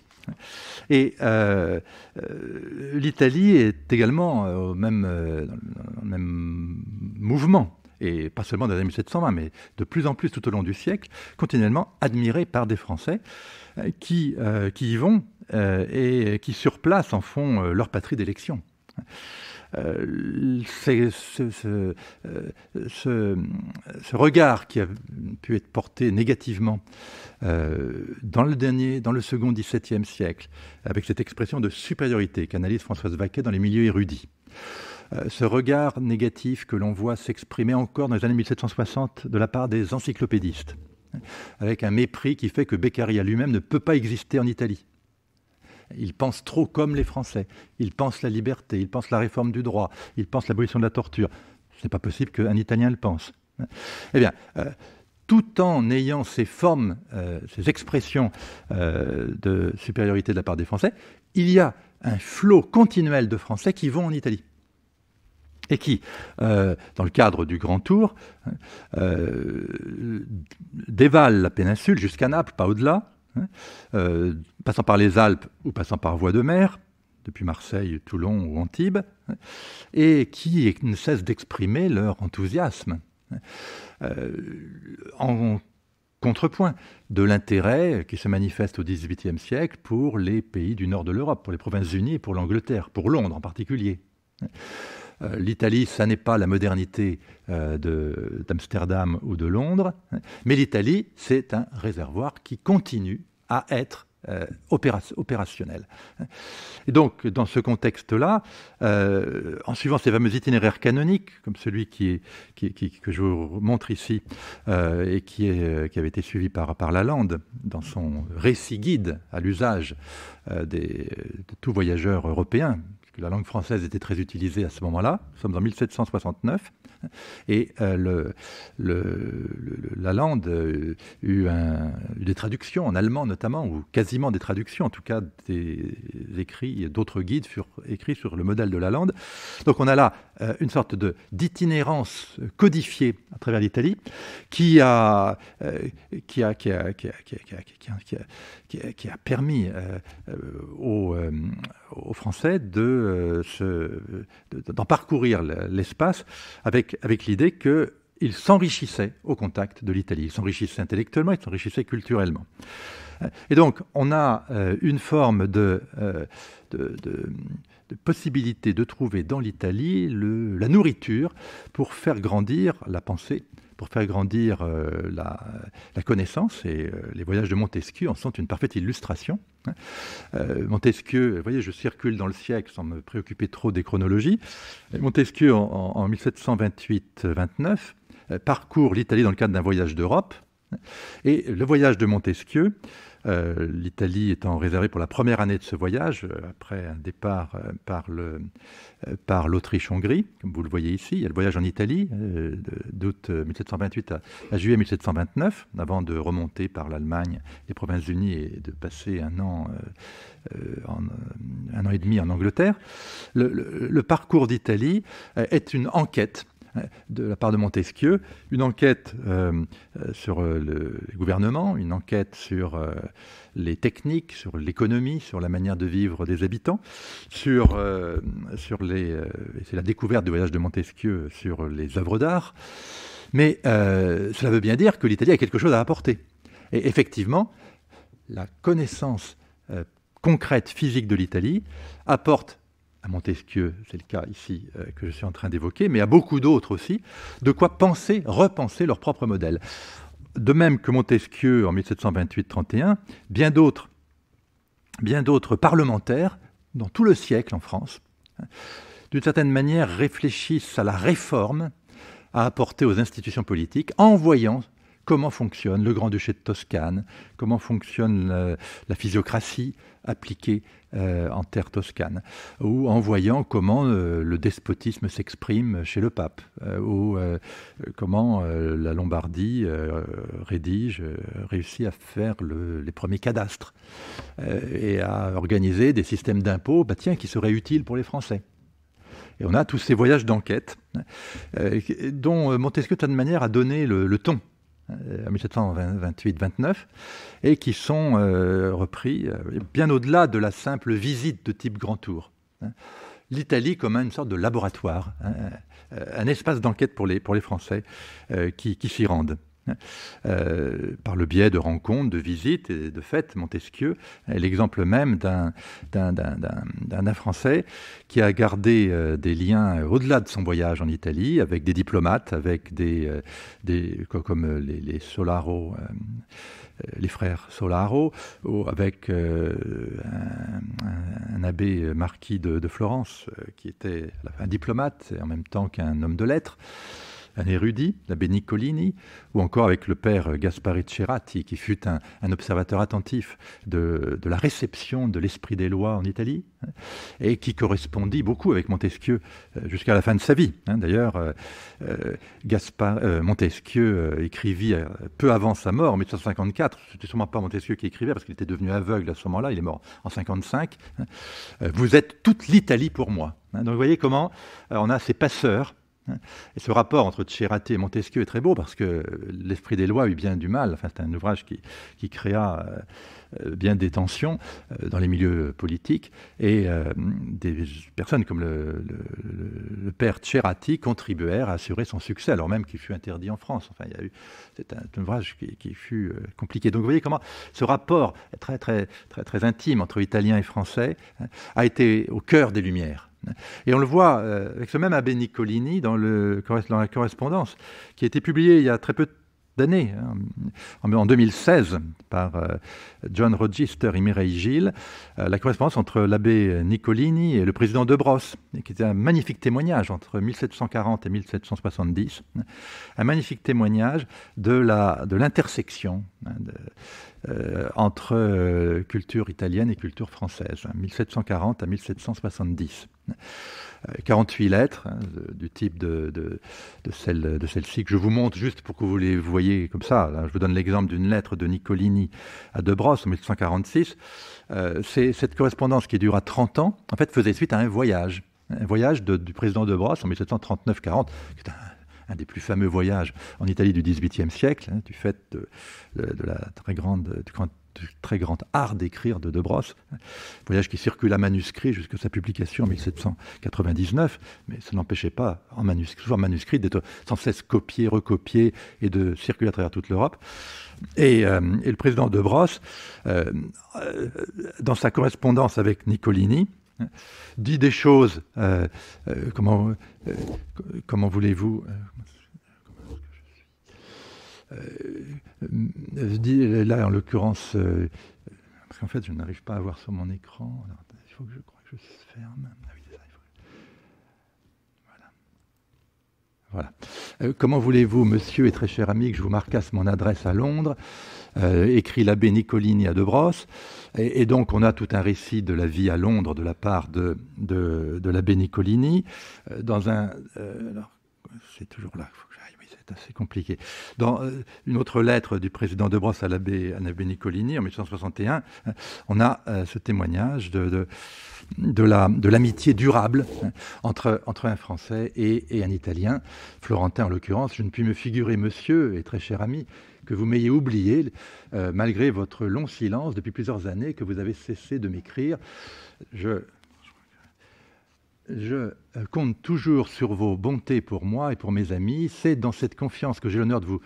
Et euh, euh, l'Italie est également euh, au même, même mouvement, et pas seulement dans les années 1720, mais de plus en plus tout au long du siècle, continuellement admirée par des Français qui, qui y vont et qui sur place en font leur patrie d'élection. Euh, euh, ce, regard qui a pu être porté négativement euh, dans le dernier, dans le second XVIIe siècle, avec cette expression de supériorité qu'analyse Françoise Vaquet dans les milieux érudits. ce regard négatif que l'on voit s'exprimer encore dans les années 1760 de la part des encyclopédistes, avec un mépris qui fait que Beccaria lui-même ne peut pas exister en Italie. Ils pensent trop comme les Français. Ils pensent la liberté, ils pensent la réforme du droit, ils pensent l'abolition de la torture. Ce n'est pas possible qu'un Italien le pense. Eh bien, euh, tout en ayant ces formes, euh, ces expressions euh, de supériorité de la part des Français, il y a un flot continuel de Français qui vont en Italie et qui, dans le cadre du Grand Tour, dévalent la péninsule jusqu'à Naples, pas au-delà, Hein. Euh, passant par les Alpes ou passant par voie de mer, depuis Marseille, Toulon ou Antibes, hein, et qui ne cessent d'exprimer leur enthousiasme. Hein. Euh, en contrepoint de l'intérêt qui se manifeste au XVIIIe siècle pour les pays du nord de l'Europe, pour les Provinces unies pour l'Angleterre, pour Londres en particulier. Euh, L'Italie, ça n'est pas la modernité euh, d'Amsterdam ou de Londres, hein, mais l'Italie, c'est un réservoir qui continue à être euh, opérationnel. Hein. Et donc, dans ce contexte-là, en suivant ces fameux itinéraires canoniques, comme celui que je vous montre ici et qui, avait été suivi par, par Lalande dans son récit guide à l'usage de tout voyageur européen, la langue française était très utilisée à ce moment-là. Nous sommes en 1769. Et euh, le, le, la lande euh, eut, un, des traductions, en allemand notamment, ou quasiment des traductions, en tout cas des écrits, d'autres guides furent écrits sur le modèle de la lande. Donc on a là euh, une sorte de, d'itinérance codifiée à travers l'Italie qui a permis aux aux Français euh, d'en parcourir l'espace avec, avec l'idée que s'enrichissaient au contact de l'Italie. Ils s'enrichissaient intellectuellement, ils s'enrichissaient culturellement. Et donc, on a euh, une forme de euh, possibilité de trouver dans l'Italie la nourriture pour faire grandir la pensée, pour faire grandir euh, la, connaissance. Et euh, les voyages de Montesquieu en sont une parfaite illustration. Hein. Euh, Montesquieu, vous voyez, je circule dans le siècle sans me préoccuper trop des chronologies. Montesquieu, en, en 1728-29, parcourt l'Italie dans le cadre d'un voyage d'Europe. Hein. Et le voyage de Montesquieu euh, L'Italie étant réservée pour la première année de ce voyage, euh, après un départ euh, par l'Autriche-Hongrie, comme vous le voyez ici. Il y a le voyage en Italie d'août 1728 à, juillet 1729, avant de remonter par l'Allemagne, les Provinces-Unies et de passer un an, en, un an et demi en Angleterre. le, le parcours d'Italie est une enquête de la part de Montesquieu, une enquête euh, euh, sur euh, le gouvernement, une enquête sur les techniques, sur l'économie, sur la manière de vivre des habitants, sur, sur les... c'est la découverte du voyage de Montesquieu sur les œuvres d'art. Mais cela veut bien dire que l'Italie a quelque chose à apporter. Et effectivement, la connaissance concrète, physique de l'Italie apporte à Montesquieu, c'est le cas ici euh, que je suis en train d'évoquer, mais à beaucoup d'autres aussi, de quoi penser, repenser leur propre modèle. De même que Montesquieu en 1728-31, bien d'autres, bien d'autres parlementaires dans tout le siècle en France, hein, d'une certaine manière réfléchissent à la réforme à apporter aux institutions politiques en voyant comment fonctionne le Grand-Duché de Toscane, comment fonctionne euh, la physiocratie appliquée euh, en terre toscane, ou en voyant comment euh, le despotisme s'exprime chez le pape, ou comment la Lombardie rédige, réussit à faire les premiers cadastres et à organiser des systèmes d'impôts bah, qui seraient utiles pour les Français. Et on a tous ces voyages d'enquête, dont Montesquieu, de manière, à donné le ton euh, en 1728-29, et qui sont euh, repris euh, bien au-delà de la simple visite de type grand tour. Hein. L'Italie comme une sorte de laboratoire, hein, un, espace d'enquête pour les, pour les Français qui s'y rendent. Euh, par le biais de rencontres, de visites et de fêtes, Montesquieu est l'exemple même d'un Français qui a gardé euh, des liens euh, au-delà de son voyage en Italie avec des diplomates, avec des, des comme les, les Solaro les frères Solaro, avec un, abbé marquis de, Florence, qui était un diplomate et en même temps qu'un homme de lettres un érudit, l'abbé Nicolini, ou encore avec le père Gaspari Cerati, qui fut un, observateur attentif de, la réception de l'esprit des lois en Italie, hein, et qui correspondit beaucoup avec Montesquieu euh, jusqu'à la fin de sa vie. Hein. D'ailleurs, euh, euh, Montesquieu écrivit peu avant sa mort, en 1854, n'était sûrement pas Montesquieu qui écrivait, parce qu'il était devenu aveugle à ce moment-là, il est mort en 55, hein. Vous êtes toute l'Italie pour moi. Donc vous voyez comment on a ces passeurs et ce rapport entre Tcherati et Montesquieu est très beau parce que L'Esprit des lois eut bien du mal. Enfin, c'est un ouvrage qui, créa euh, bien des tensions euh, dans les milieux politiques. Et euh, des personnes comme le, père Tcherati contribuèrent à assurer son succès, alors même qu'il fut interdit en France. Enfin, il y a eu, c'est un, ouvrage qui, fut compliqué. Donc vous voyez comment ce rapport très, très, très, très intime entre Italiens et Français hein, a été au cœur des Lumières. Et on le voit euh, avec ce même abbé Nicolini dans, la correspondance, qui a été publiée il y a très peu d'années, hein, en 2016, par euh, John Rochester et Mireille Gilles, euh, la correspondance entre l'abbé Nicolini et le président de Brosse, qui était un magnifique témoignage entre 1740 et 1770, hein, un magnifique témoignage de l'intersection hein, de entre culture italienne et culture française, 1740 à 1770. 48 euh, lettres hein, du type de, de, de celle-ci que je vous montre juste pour que vous les voyez comme ça. je vous donne l'exemple d'une lettre de Nicolini à De Brosse en 1846. Euh, cette correspondance qui dura 30 ans, en fait, faisait suite à un voyage. Un voyage du président De Brosse en 1739-40, qui est un des plus fameux voyages en Italie du XVIIIe siècle, hein, du fait de, la très grande, du très grand art d'écrire de De Brosse, voyage qui circule à manuscrit jusqu'à sa publication en 1799, mais ça n'empêchait pas, en manuscrit, en manuscrit, d'être sans cesse copié, recopié et de circuler à travers toute l'Europe. Et, euh, le président De Brosse, euh, euh, dans sa correspondance avec Nicolini, hein, dit des choses, comment, comment voulez-vous euh, là, en l'occurrence, euh, parce qu'en fait, je n'arrive pas à voir sur mon écran. il faut que je crois que je ferme. Voilà. comment voulez-vous, monsieur et très cher ami, que je vous marquasse mon adresse à Londres euh, écrit l'abbé Nicolini à De Et, donc, on a tout un récit de la vie à Londres de la part de, de, l'abbé Nicolini. dans un. c'est toujours là, faut c'est assez compliqué. Dans euh, une autre lettre du président de Brosse à l'abbé Annabé Nicolini en 1861, euh, on a euh, ce témoignage de, de de l'amitié durable hein, entre, entre un Français et, un Italien, Florentin en l'occurrence. Je ne puis me figurer, monsieur et très cher ami, que vous m'ayez oublié, malgré votre long silence depuis plusieurs années, que vous avez cessé de m'écrire. Je je euh, compte toujours sur vos bontés pour moi et pour mes amis. C'est dans cette confiance que j'ai l'honneur de vous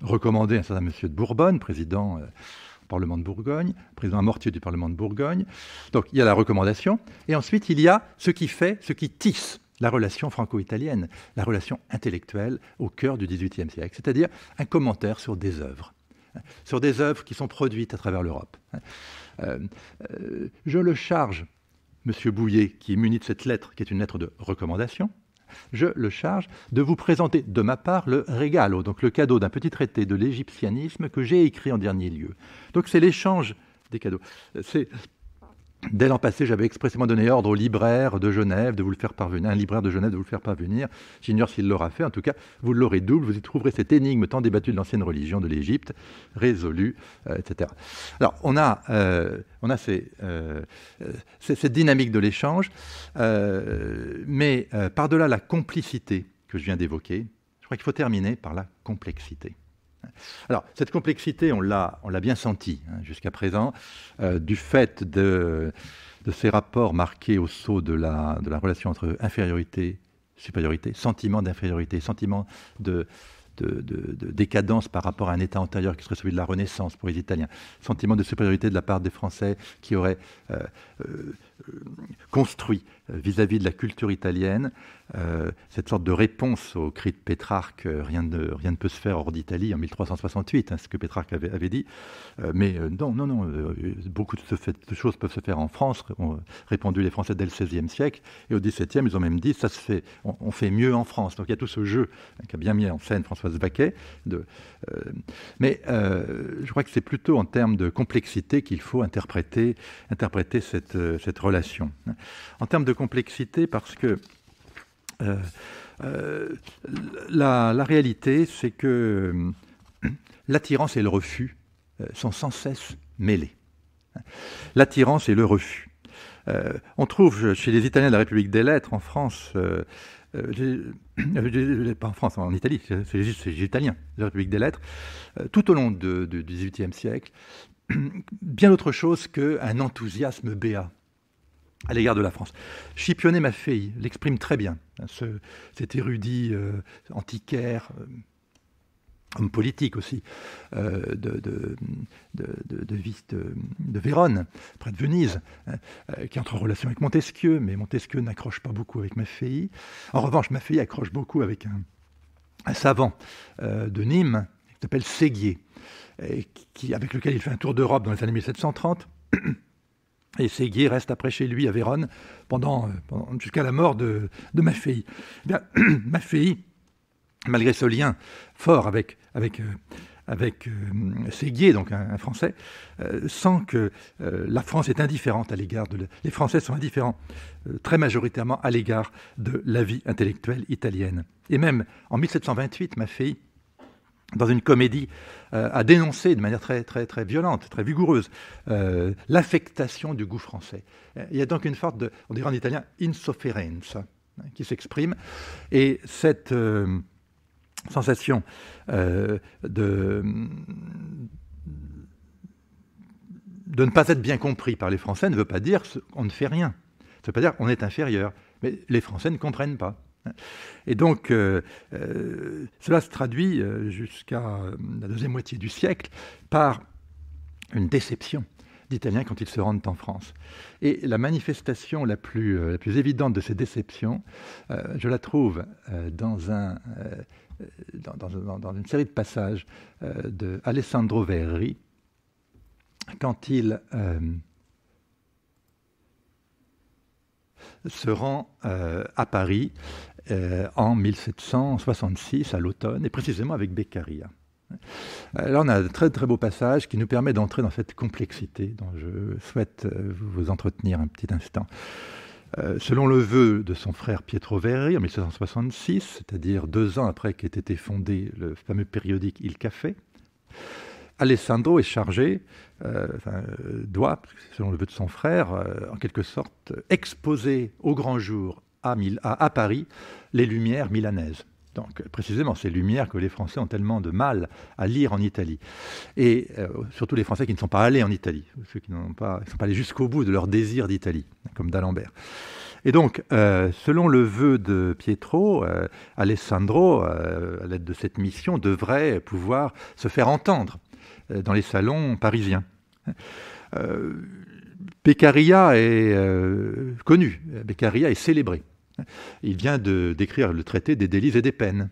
recommander un certain monsieur de Bourbonne, président euh, du Parlement de Bourgogne, président à du Parlement de Bourgogne. Donc il y a la recommandation, et ensuite il y a ce qui fait, ce qui tisse la relation franco-italienne, la relation intellectuelle au cœur du XVIIIe siècle, c'est-à-dire un commentaire sur des œuvres, hein, sur des œuvres qui sont produites à travers l'Europe. Hein. Euh, je le charge M. Bouillet, qui est muni de cette lettre, qui est une lettre de recommandation, je le charge de vous présenter de ma part le régalo, donc le cadeau d'un petit traité de l'égyptianisme que j'ai écrit en dernier lieu. Donc c'est l'échange des cadeaux. C'est Dès l'an passé, j'avais expressément donné ordre au libraire de Genève de vous le faire parvenir, un libraire de Genève de vous le faire parvenir. J'ignore s'il l'aura fait, en tout cas, vous l'aurez double, vous y trouverez cette énigme tant débattue de l'ancienne religion de l'Égypte, résolue, euh, etc. Alors, on a, euh, on a euh, cette dynamique de l'échange, mais par-delà la complicité que je viens d'évoquer, je crois qu'il faut terminer par la complexité. Alors, cette complexité, on l'a bien sentie hein, jusqu'à présent, euh, du fait de, de, ces rapports marqués au saut de la, de la relation entre infériorité, supériorité, sentiment d'infériorité, sentiment de, de, décadence par rapport à un état antérieur qui serait celui de la Renaissance pour les Italiens, sentiment de supériorité de la part des Français qui auraient euh, euh, construit vis-à-vis de la culture italienne, euh, cette sorte de réponse au cri de Pétrarque, euh, rien ne, rien ne peut se faire hors d'Italie en 1368, hein, ce que Pétrarque avait, dit. Euh, mais non, non, non, beaucoup de, choses peuvent se faire en France, ont répondu les Français dès le XVIe siècle, et au XVIIe, ils ont même dit, ça se fait, on, fait mieux en France. Donc il y a tout ce jeu qui qu'a bien mis en scène Françoise Baquet. De, mais je crois que c'est plutôt en termes de complexité qu'il faut interpréter, interpréter cette, cette relation en termes de complexité, parce que euh, euh, la, réalité, c'est que euh, l'attirance et le refus sont sans cesse mêlés. L'attirance et le refus. on trouve chez les Italiens de la République des Lettres en France pas en France, en Italie, c'est juste les Italiens, la République des Lettres, tout au long du XVIIIe siècle, bien autre chose qu'un enthousiasme béat à l'égard de la France. ma fille l'exprime très bien, hein, cet érudit euh, antiquaire, euh, homme politique aussi, euh, de, de, Vérone, près de Venise, hein, qui entre en relation avec Montesquieu, mais Montesquieu n'accroche pas beaucoup avec fille En revanche, fille accroche beaucoup avec un, savant de Nîmes, qui s'appelle Séguier, avec lequel il fait un tour d'Europe dans les années 1730. Et Séguier reste après chez lui à Vérone pendant, euh, jusqu'à la mort de, de fille. ma eh bien, malgré ce lien fort avec, avec, euh, avec euh, Séguier, donc un, Français, sans sent que la France est indifférente à l'égard de... Les Français sont indifférents très majoritairement à l'égard de la vie intellectuelle italienne. Et même en 1728, fille dans une comédie, a euh, dénoncé de manière très, très, très violente, très vigoureuse, euh, l'affectation du goût français. Il y a donc une sorte de, on dirait en italien, insofferenza, hein, qui s'exprime. Et cette euh, sensation de, de ne pas être bien compris par les Français ne veut pas dire qu'on ne fait rien. Ça veut pas dire qu'on est inférieur. Mais les Français ne comprennent pas. Et donc, euh, euh, cela se traduit euh, jusqu'à la deuxième moitié du siècle par une déception d'Italiens quand ils se rendent en France. Et la manifestation la plus, évidente de ces déceptions, je la trouve dans, une série de passages de Alessandro Verri, quand il se rend à Paris euh, en 1766, à l'automne, et précisément avec Beccaria. Là, on a un très très beau passage qui nous permet d'entrer dans cette complexité dont je souhaite euh, vous entretenir un petit instant. Euh, selon le vœu de son frère Pietro Verri en 1766, c'est-à-dire deux ans après qu'ait été fondé le fameux périodique Il Café, Alessandro est chargé, doit, selon le vœu de son frère, en quelque sorte, exposer au grand jour à, Paris les Lumières milanaises. Donc, euh, précisément, ces lumières que les Français ont tellement de mal à lire en Italie. Et euh, surtout les Français qui ne sont pas allés en Italie, ceux qui ne sont pas allés jusqu'au bout de leur désir d'Italie, comme d'Alembert. Et donc, euh, selon le vœu de Pietro, Alessandro, à l'aide de cette mission, devrait pouvoir se faire entendre dans les salons parisiens. Beccaria est connu, Beccaria est célébré. Il vient de d'écrire le traité des délits et des peines.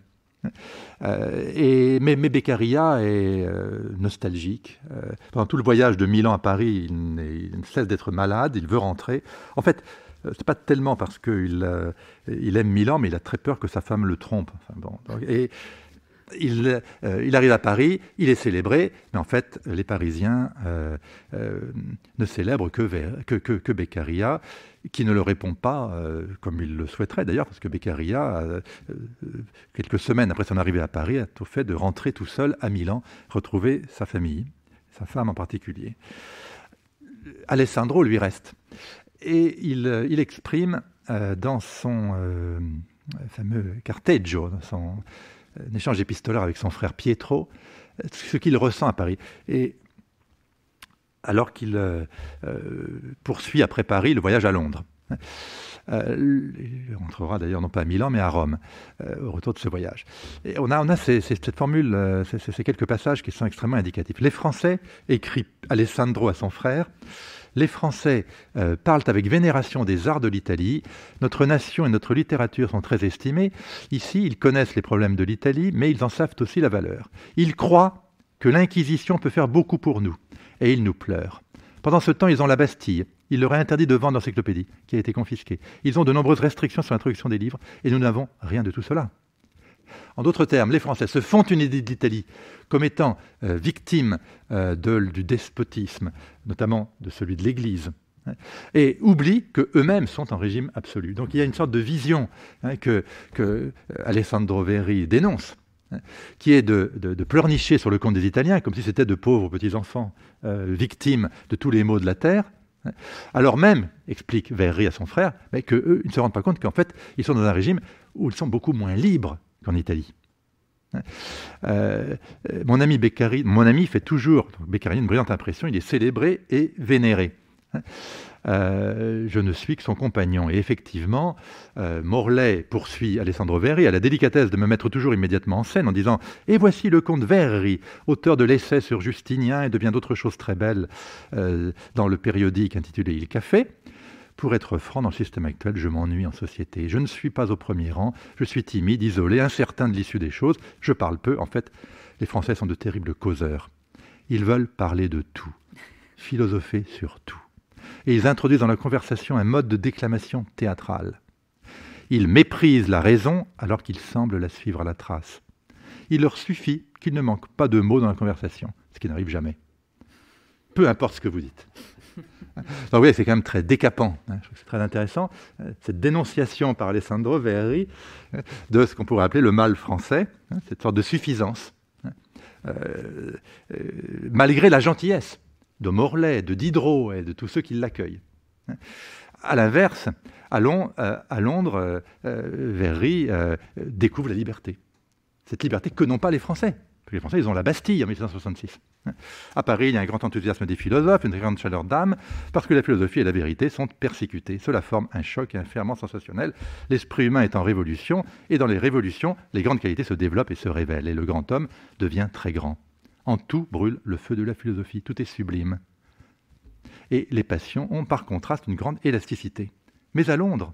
Euh, et, mais, Beccaria est euh, nostalgique. Euh, pendant tout le voyage de Milan à Paris, il, ne cesse d'être malade, il veut rentrer. En fait, ce n'est pas tellement parce qu'il il aime Milan, mais il a très peur que sa femme le trompe. et il, arrive à Paris, il est célébré, mais en fait, les Parisiens ne célèbrent que Beccaria qui ne le répond pas euh, comme il le souhaiterait d'ailleurs, parce que Beccaria, euh, euh, quelques semaines après son arrivée à Paris, a tout fait de rentrer tout seul à Milan, retrouver sa famille, sa femme en particulier. Alessandro lui reste. Et il, exprime dans son fameux Carteggio, dans son échange épistolaire avec son frère Pietro, ce qu'il ressent à Paris. Et alors qu'il euh, euh, poursuit après Paris le voyage à Londres. Euh, il rentrera d'ailleurs non pas à Milan, mais à Rome, au retour de ce voyage. Et on a, cette formule, ces, ces, quelques passages qui sont extrêmement indicatifs. Les Français, écrit Alessandro à son frère, les Français parlent avec vénération des arts de l'Italie. Notre nation et notre littérature sont très estimées. Ici, ils connaissent les problèmes de l'Italie, mais ils en savent aussi la valeur. Ils croient que l'Inquisition peut faire beaucoup pour nous et ils nous pleurent. Pendant ce temps, ils ont la Bastille. Ils leur ont interdit de vendre l'encyclopédie, qui a été confisquée. Ils ont de nombreuses restrictions sur l'introduction des livres, et nous n'avons rien de tout cela. En d'autres termes, les Français se font une idée de l'Italie comme étant euh, victime euh, du despotisme, notamment de celui de l'Église, hein, et oublient qu'eux-mêmes sont en régime absolu. Donc il y a une sorte de vision hein, que, euh, Alessandro Verri dénonce qui est de, pleurnicher sur le compte des Italiens, comme si c'était de pauvres petits-enfants, euh, victimes de tous les maux de la terre, alors même, explique Verri à son frère, mais qu'eux ne se rendent pas compte qu'en fait, ils sont dans un régime où ils sont beaucoup moins libres qu'en Italie. Euh, euh, mon ami Beccari, mon ami fait toujours, une brillante impression, il est célébré et vénéré. Euh, je ne suis que son compagnon. Et effectivement, euh, Morlaix poursuit Alessandro Verri à la délicatesse de me mettre toujours immédiatement en scène en disant Et voici le comte Verri, auteur de l'essai sur Justinien et de bien d'autres choses très belles euh, dans le périodique intitulé Il Café. Pour être franc, dans le système actuel, je m'ennuie en société. Je ne suis pas au premier rang, je suis timide, isolé, incertain de l'issue des choses, je parle peu. En fait, les Français sont de terribles causeurs. Ils veulent parler de tout, philosopher sur tout et ils introduisent dans la conversation un mode de déclamation théâtrale. Ils méprisent la raison alors qu'ils semblent la suivre à la trace. Il leur suffit qu'il ne manque pas de mots dans la conversation, ce qui n'arrive jamais. Peu importe ce que vous dites. Donc oui, c'est quand même très décapant. Hein. Je trouve que c'est très intéressant, euh, cette dénonciation par Alessandro Verri euh, de ce qu'on pourrait appeler le mal français, hein, cette sorte de suffisance, hein. euh, malgré la gentillesse de Morlaix, de Diderot et de tous ceux qui l'accueillent. À l'inverse, à, euh, Londres, euh, euh, Verry Verri découvre la liberté. Cette liberté que n'ont pas les Français. Les Français, ils ont la Bastille en 1866. À Paris, il y a un grand enthousiasme des philosophes, une grande chaleur d'âme, parce que la philosophie et la vérité sont persécutées. Cela forme un choc et un ferment sensationnel. L'esprit humain est en révolution, et dans les révolutions, les grandes qualités se développent et se révèlent, et le grand homme devient très grand. En tout brûle le feu de la philosophie, tout est sublime. Et les passions ont par contraste une grande élasticité. Mais à Londres,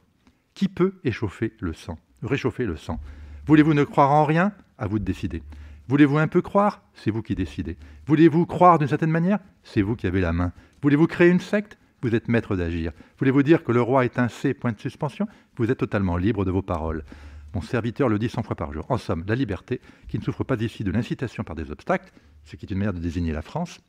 qui peut échauffer le sang, réchauffer le sang Voulez-vous ne croire en rien À vous de décider. Voulez-vous un peu croire C'est vous qui décidez. Voulez-vous croire d'une certaine manière C'est vous qui avez la main. Voulez-vous créer une secte Vous êtes maître d'agir. Voulez-vous dire que le roi est un C point de suspension Vous êtes totalement libre de vos paroles. Mon serviteur le dit cent fois par jour. En somme, la liberté qui ne souffre pas ici de l'incitation par des obstacles, ce qui est une manière de désigner la France,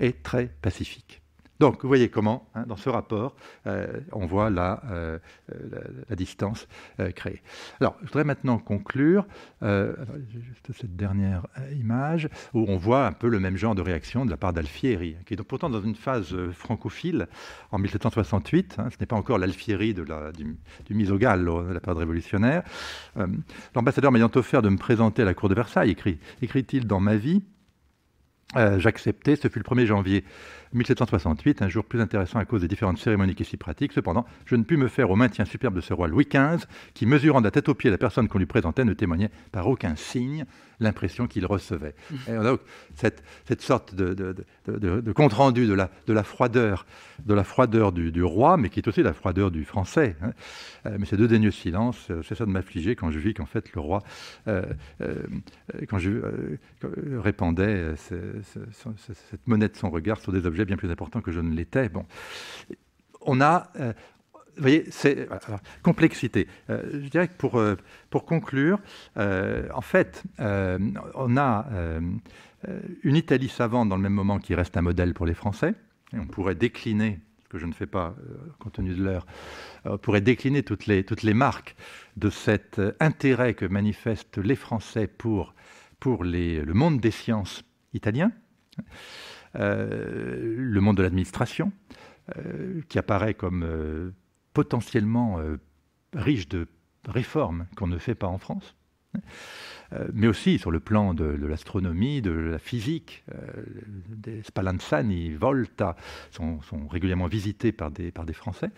est très pacifique. Donc, vous voyez comment, hein, dans ce rapport, euh, on voit euh, euh, la, distance créée. Alors, je voudrais maintenant conclure, juste cette dernière image, où on voit un peu le même genre de réaction de la part d'Alfieri, qui est pourtant dans une phase francophile, en 1768, hein, ce n'est pas encore l'Alfieri la, du, du Misogallo, de la période révolutionnaire. L'ambassadeur m'ayant offert de me présenter à la cour de Versailles, écrit-il dans ma vie, j'acceptais, ce fut le 1er janvier 1768, un jour plus intéressant à cause des différentes cérémonies qui s'y pratiquent. Cependant, je ne pus me faire au maintien superbe de ce roi Louis XV, qui, mesurant de la tête aux pieds la personne qu'on lui présentait, ne témoignait par aucun signe l'impression qu'il recevait. Et donc, cette, sorte de, compte-rendu de la, froideur, du, roi, mais qui est aussi la froideur du français. Hein. Euh, mais ces deux dénieux silences, euh, c'est ça de m'affliger quand je vis qu'en fait le roi, euh, quand je répandait cette monnaie de son regard sur des objets bien plus important que je ne l'étais. Bon. On a. Euh, voyez, c'est complexité. Euh, je dirais que pour, euh, pour conclure, en fait, on a une Italie savante dans le même moment qui reste un modèle pour les Français. on pourrait décliner que je ne fais pas compte tenu de l'heure, on pourrait décliner toutes les, toutes les marques de cet intérêt que manifestent les Français pour, pour le monde des sciences italien. Euh, le monde de l'administration, euh, qui apparaît comme euh, potentiellement riche de réformes qu'on ne fait pas en France mais aussi sur le plan de, l'astronomie, de la physique. des Spallanzani, Volta sont, sont, régulièrement visités par des, par des Français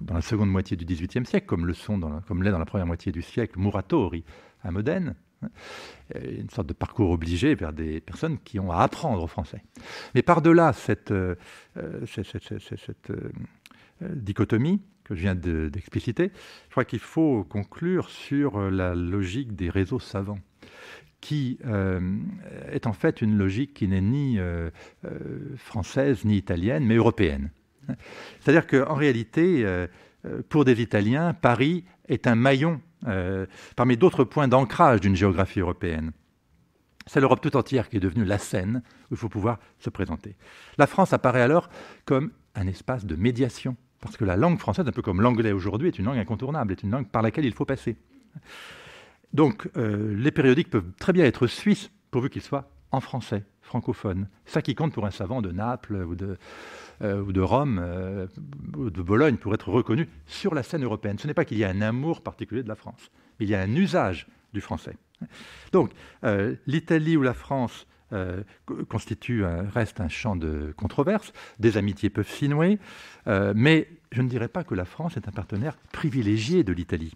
dans la seconde moitié du XVIIIe siècle, comme le sont comme l'est dans la première moitié du siècle Muratori à Modène. Euh, une sorte de parcours obligé vers des personnes qui ont à apprendre au français. Mais par-delà cette, euh, euh, dichotomie que je viens d'expliciter, je crois qu'il faut conclure sur la logique des réseaux savants qui est en fait une logique qui n'est ni française ni italienne, mais européenne. C'est-à-dire qu'en réalité, pour des Italiens, Paris est un maillon euh, parmi d'autres points d'ancrage d'une géographie européenne. C'est l'Europe tout entière qui est devenue la scène où il faut pouvoir se présenter. La France apparaît alors comme un espace de médiation, parce que la langue française, un peu comme l'anglais aujourd'hui, est une langue incontournable, est une langue par laquelle il faut passer. Donc euh, les périodiques peuvent très bien être suisses, pourvu qu'ils soient en français, francophone. Ça qui compte pour un savant de Naples ou de, euh, ou de Rome, euh, ou de Bologne, pour être reconnu sur la scène européenne. Ce n'est pas qu'il y a un amour particulier de la France, mais il y a un usage du français. Donc, euh, l'Italie ou la France restent un, reste un champ de controverse, des amitiés peuvent s'inouer, mais je ne dirais pas que la France est un partenaire privilégié de l'Italie.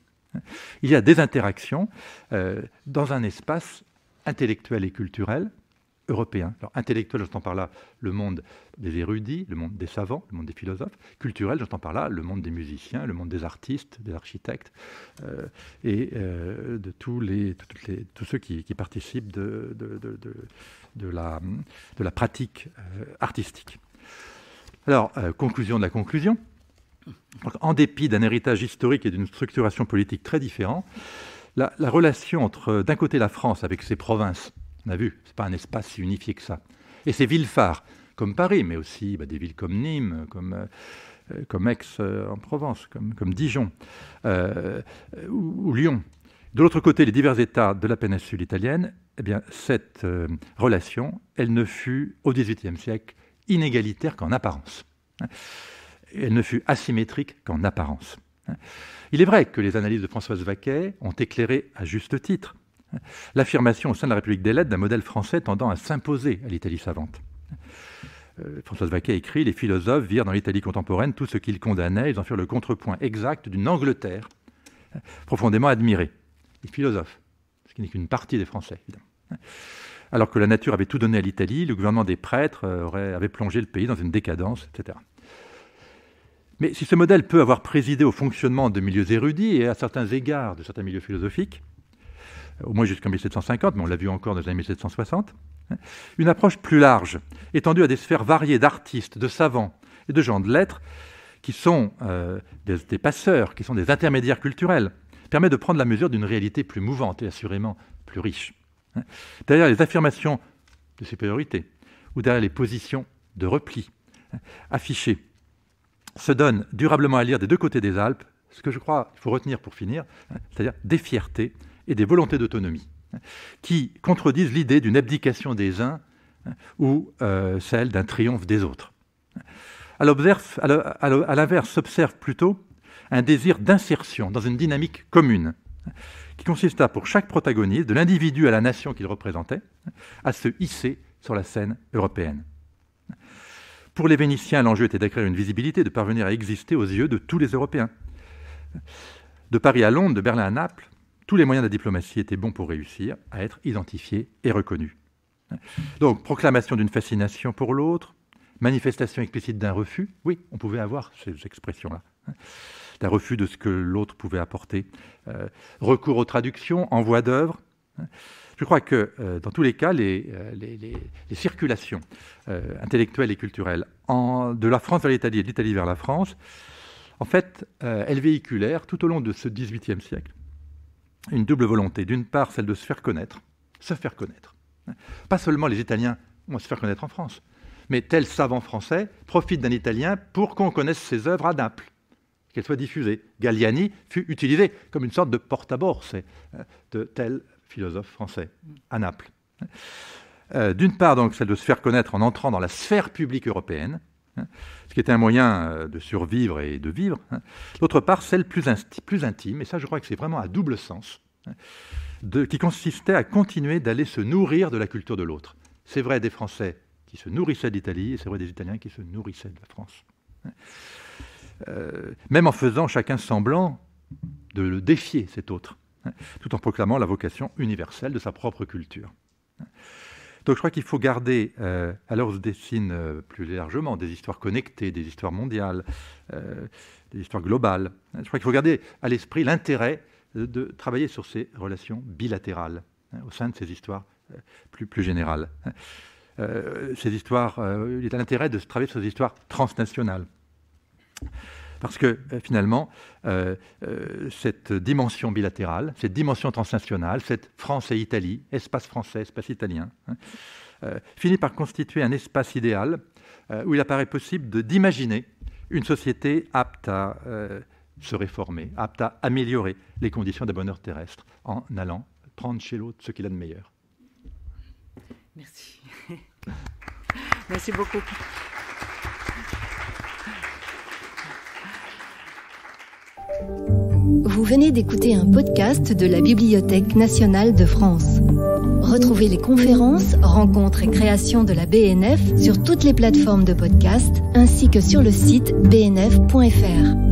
Il y a des interactions dans un espace intellectuel et culturel européen. Alors intellectuel, j'entends par là le monde des érudits, le monde des savants, le monde des philosophes. Culturel, j'entends par là le monde des musiciens, le monde des artistes, des architectes euh, et euh, de tous, les, les, tous ceux qui, participent de, la, de, la, pratique euh, artistique. Alors, conclusion de la conclusion. en dépit d'un héritage historique et d'une structuration politique très différente, la relation entre, d'un côté, la France avec ses provinces on a vu, ce n'est pas un espace si unifié que ça. Et ces villes phares, comme Paris, mais aussi bah, des villes comme Nîmes, comme, euh, euh, comme Aix euh, en Provence, comme, Dijon ou, Lyon. De l'autre côté, les divers États de la péninsule italienne, eh bien, cette relation, elle ne fut au XVIIIe siècle inégalitaire qu'en apparence. Elle ne fut asymétrique qu'en apparence. Il est vrai que les analyses de Françoise Vaquet ont éclairé à juste titre L'affirmation au sein de la République des lettres d'un modèle français tendant à s'imposer à l'Italie savante. Euh, Françoise Vaquet écrit Les philosophes virent dans l'Italie contemporaine tout ce qu'ils condamnaient ils en furent le contrepoint exact d'une Angleterre euh, profondément admirée. Les philosophes, ce qui n'est qu'une partie des Français, évidemment. Alors que la nature avait tout donné à l'Italie, le gouvernement des prêtres euh, avait plongé le pays dans une décadence, etc. Mais si ce modèle peut avoir présidé au fonctionnement de milieux érudits et à certains égards de certains milieux philosophiques, au moins jusqu'en 1750, mais on l'a vu encore dans les années 1760. Hein, une approche plus large, étendue à des sphères variées d'artistes, de savants et de gens de lettres, qui sont euh, des, passeurs, qui sont des intermédiaires culturels, permet de prendre la mesure d'une réalité plus mouvante et assurément plus riche. Hein, derrière les affirmations de supériorité ou derrière les positions de repli hein, affichées, se donne durablement à lire des deux côtés des Alpes ce que je crois qu'il faut retenir pour finir, c'est-à-dire des fiertés et des volontés d'autonomie, qui contredisent l'idée d'une abdication des uns euh, ou euh, celle d'un triomphe des autres. À l'inverse, s'observe plutôt un désir d'insertion dans une dynamique commune, qui consista pour chaque protagoniste, de l'individu à la nation qu'il représentait, à se hisser sur la scène européenne. Pour les Vénitiens, l'enjeu était d'acquérir une visibilité, de parvenir à exister aux yeux de tous les Européens. De Paris à Londres, de Berlin à Naples, tous les moyens de la diplomatie étaient bons pour réussir à être identifiés et reconnus. Donc, proclamation d'une fascination pour l'autre, manifestation explicite d'un refus, oui, on pouvait avoir ces expressions-là, hein. d'un refus de ce que l'autre pouvait apporter, euh, recours aux traductions, envoi d'œuvres. Hein. Je crois que euh, dans tous les cas, les, euh, circulations intellectuelles et culturelles de la France vers l'Italie et de l'Italie vers la France, en fait, elles véhiculèrent tout au long de ce XVIIIe siècle une double volonté. D'une part, celle de se faire connaître, se faire connaître. Pas seulement les Italiens vont se faire connaître en France, mais tel savant français profite d'un Italien pour qu'on connaisse ses œuvres à Naples, qu'elles soient diffusées. Galliani fut utilisé comme une sorte de porte à bord de tel philosophe français à Naples. Euh, d'une part, donc, celle de se faire connaître en entrant dans la sphère publique européenne, ce qui était un moyen euh, de survivre et de vivre. D'autre hein. part, celle plus, plus intime, et ça je crois que c'est vraiment à double sens, hein, qui consistait à continuer d'aller se nourrir de la culture de l'autre. C'est vrai des Français qui se nourrissaient d'Italie, et c'est vrai des Italiens qui se nourrissaient de la France. Hein. Euh, même en faisant chacun semblant de le défier cet autre, tout en proclamant la vocation universelle de sa propre culture. Donc je crois qu'il faut garder, alors euh, on se dessine euh, plus largement des histoires connectées, des histoires mondiales, euh, des histoires globales. Hein, je crois qu'il faut garder à l'esprit l'intérêt de, travailler sur ces relations bilatérales hein, au sein de ces histoires plus, plus générales. Hein. ces histoires, il est a l'intérêt de travailler sur ces histoires transnationales. Parce que euh, finalement, euh, euh, cette dimension bilatérale, cette dimension transnationale, cette France et Italie, espace français, espace italien, hein, finit par constituer un espace idéal où il apparaît possible d'imaginer une société apte à se réformer, apte à améliorer les conditions de bonheur terrestre en allant prendre chez l'autre ce qu'il a de meilleur. Merci. Merci beaucoup. Vous venez d'écouter un podcast de la Bibliothèque nationale de France. Retrouvez les conférences, rencontres et créations de la BNF sur toutes les plateformes de podcast ainsi que sur le site bnf.fr.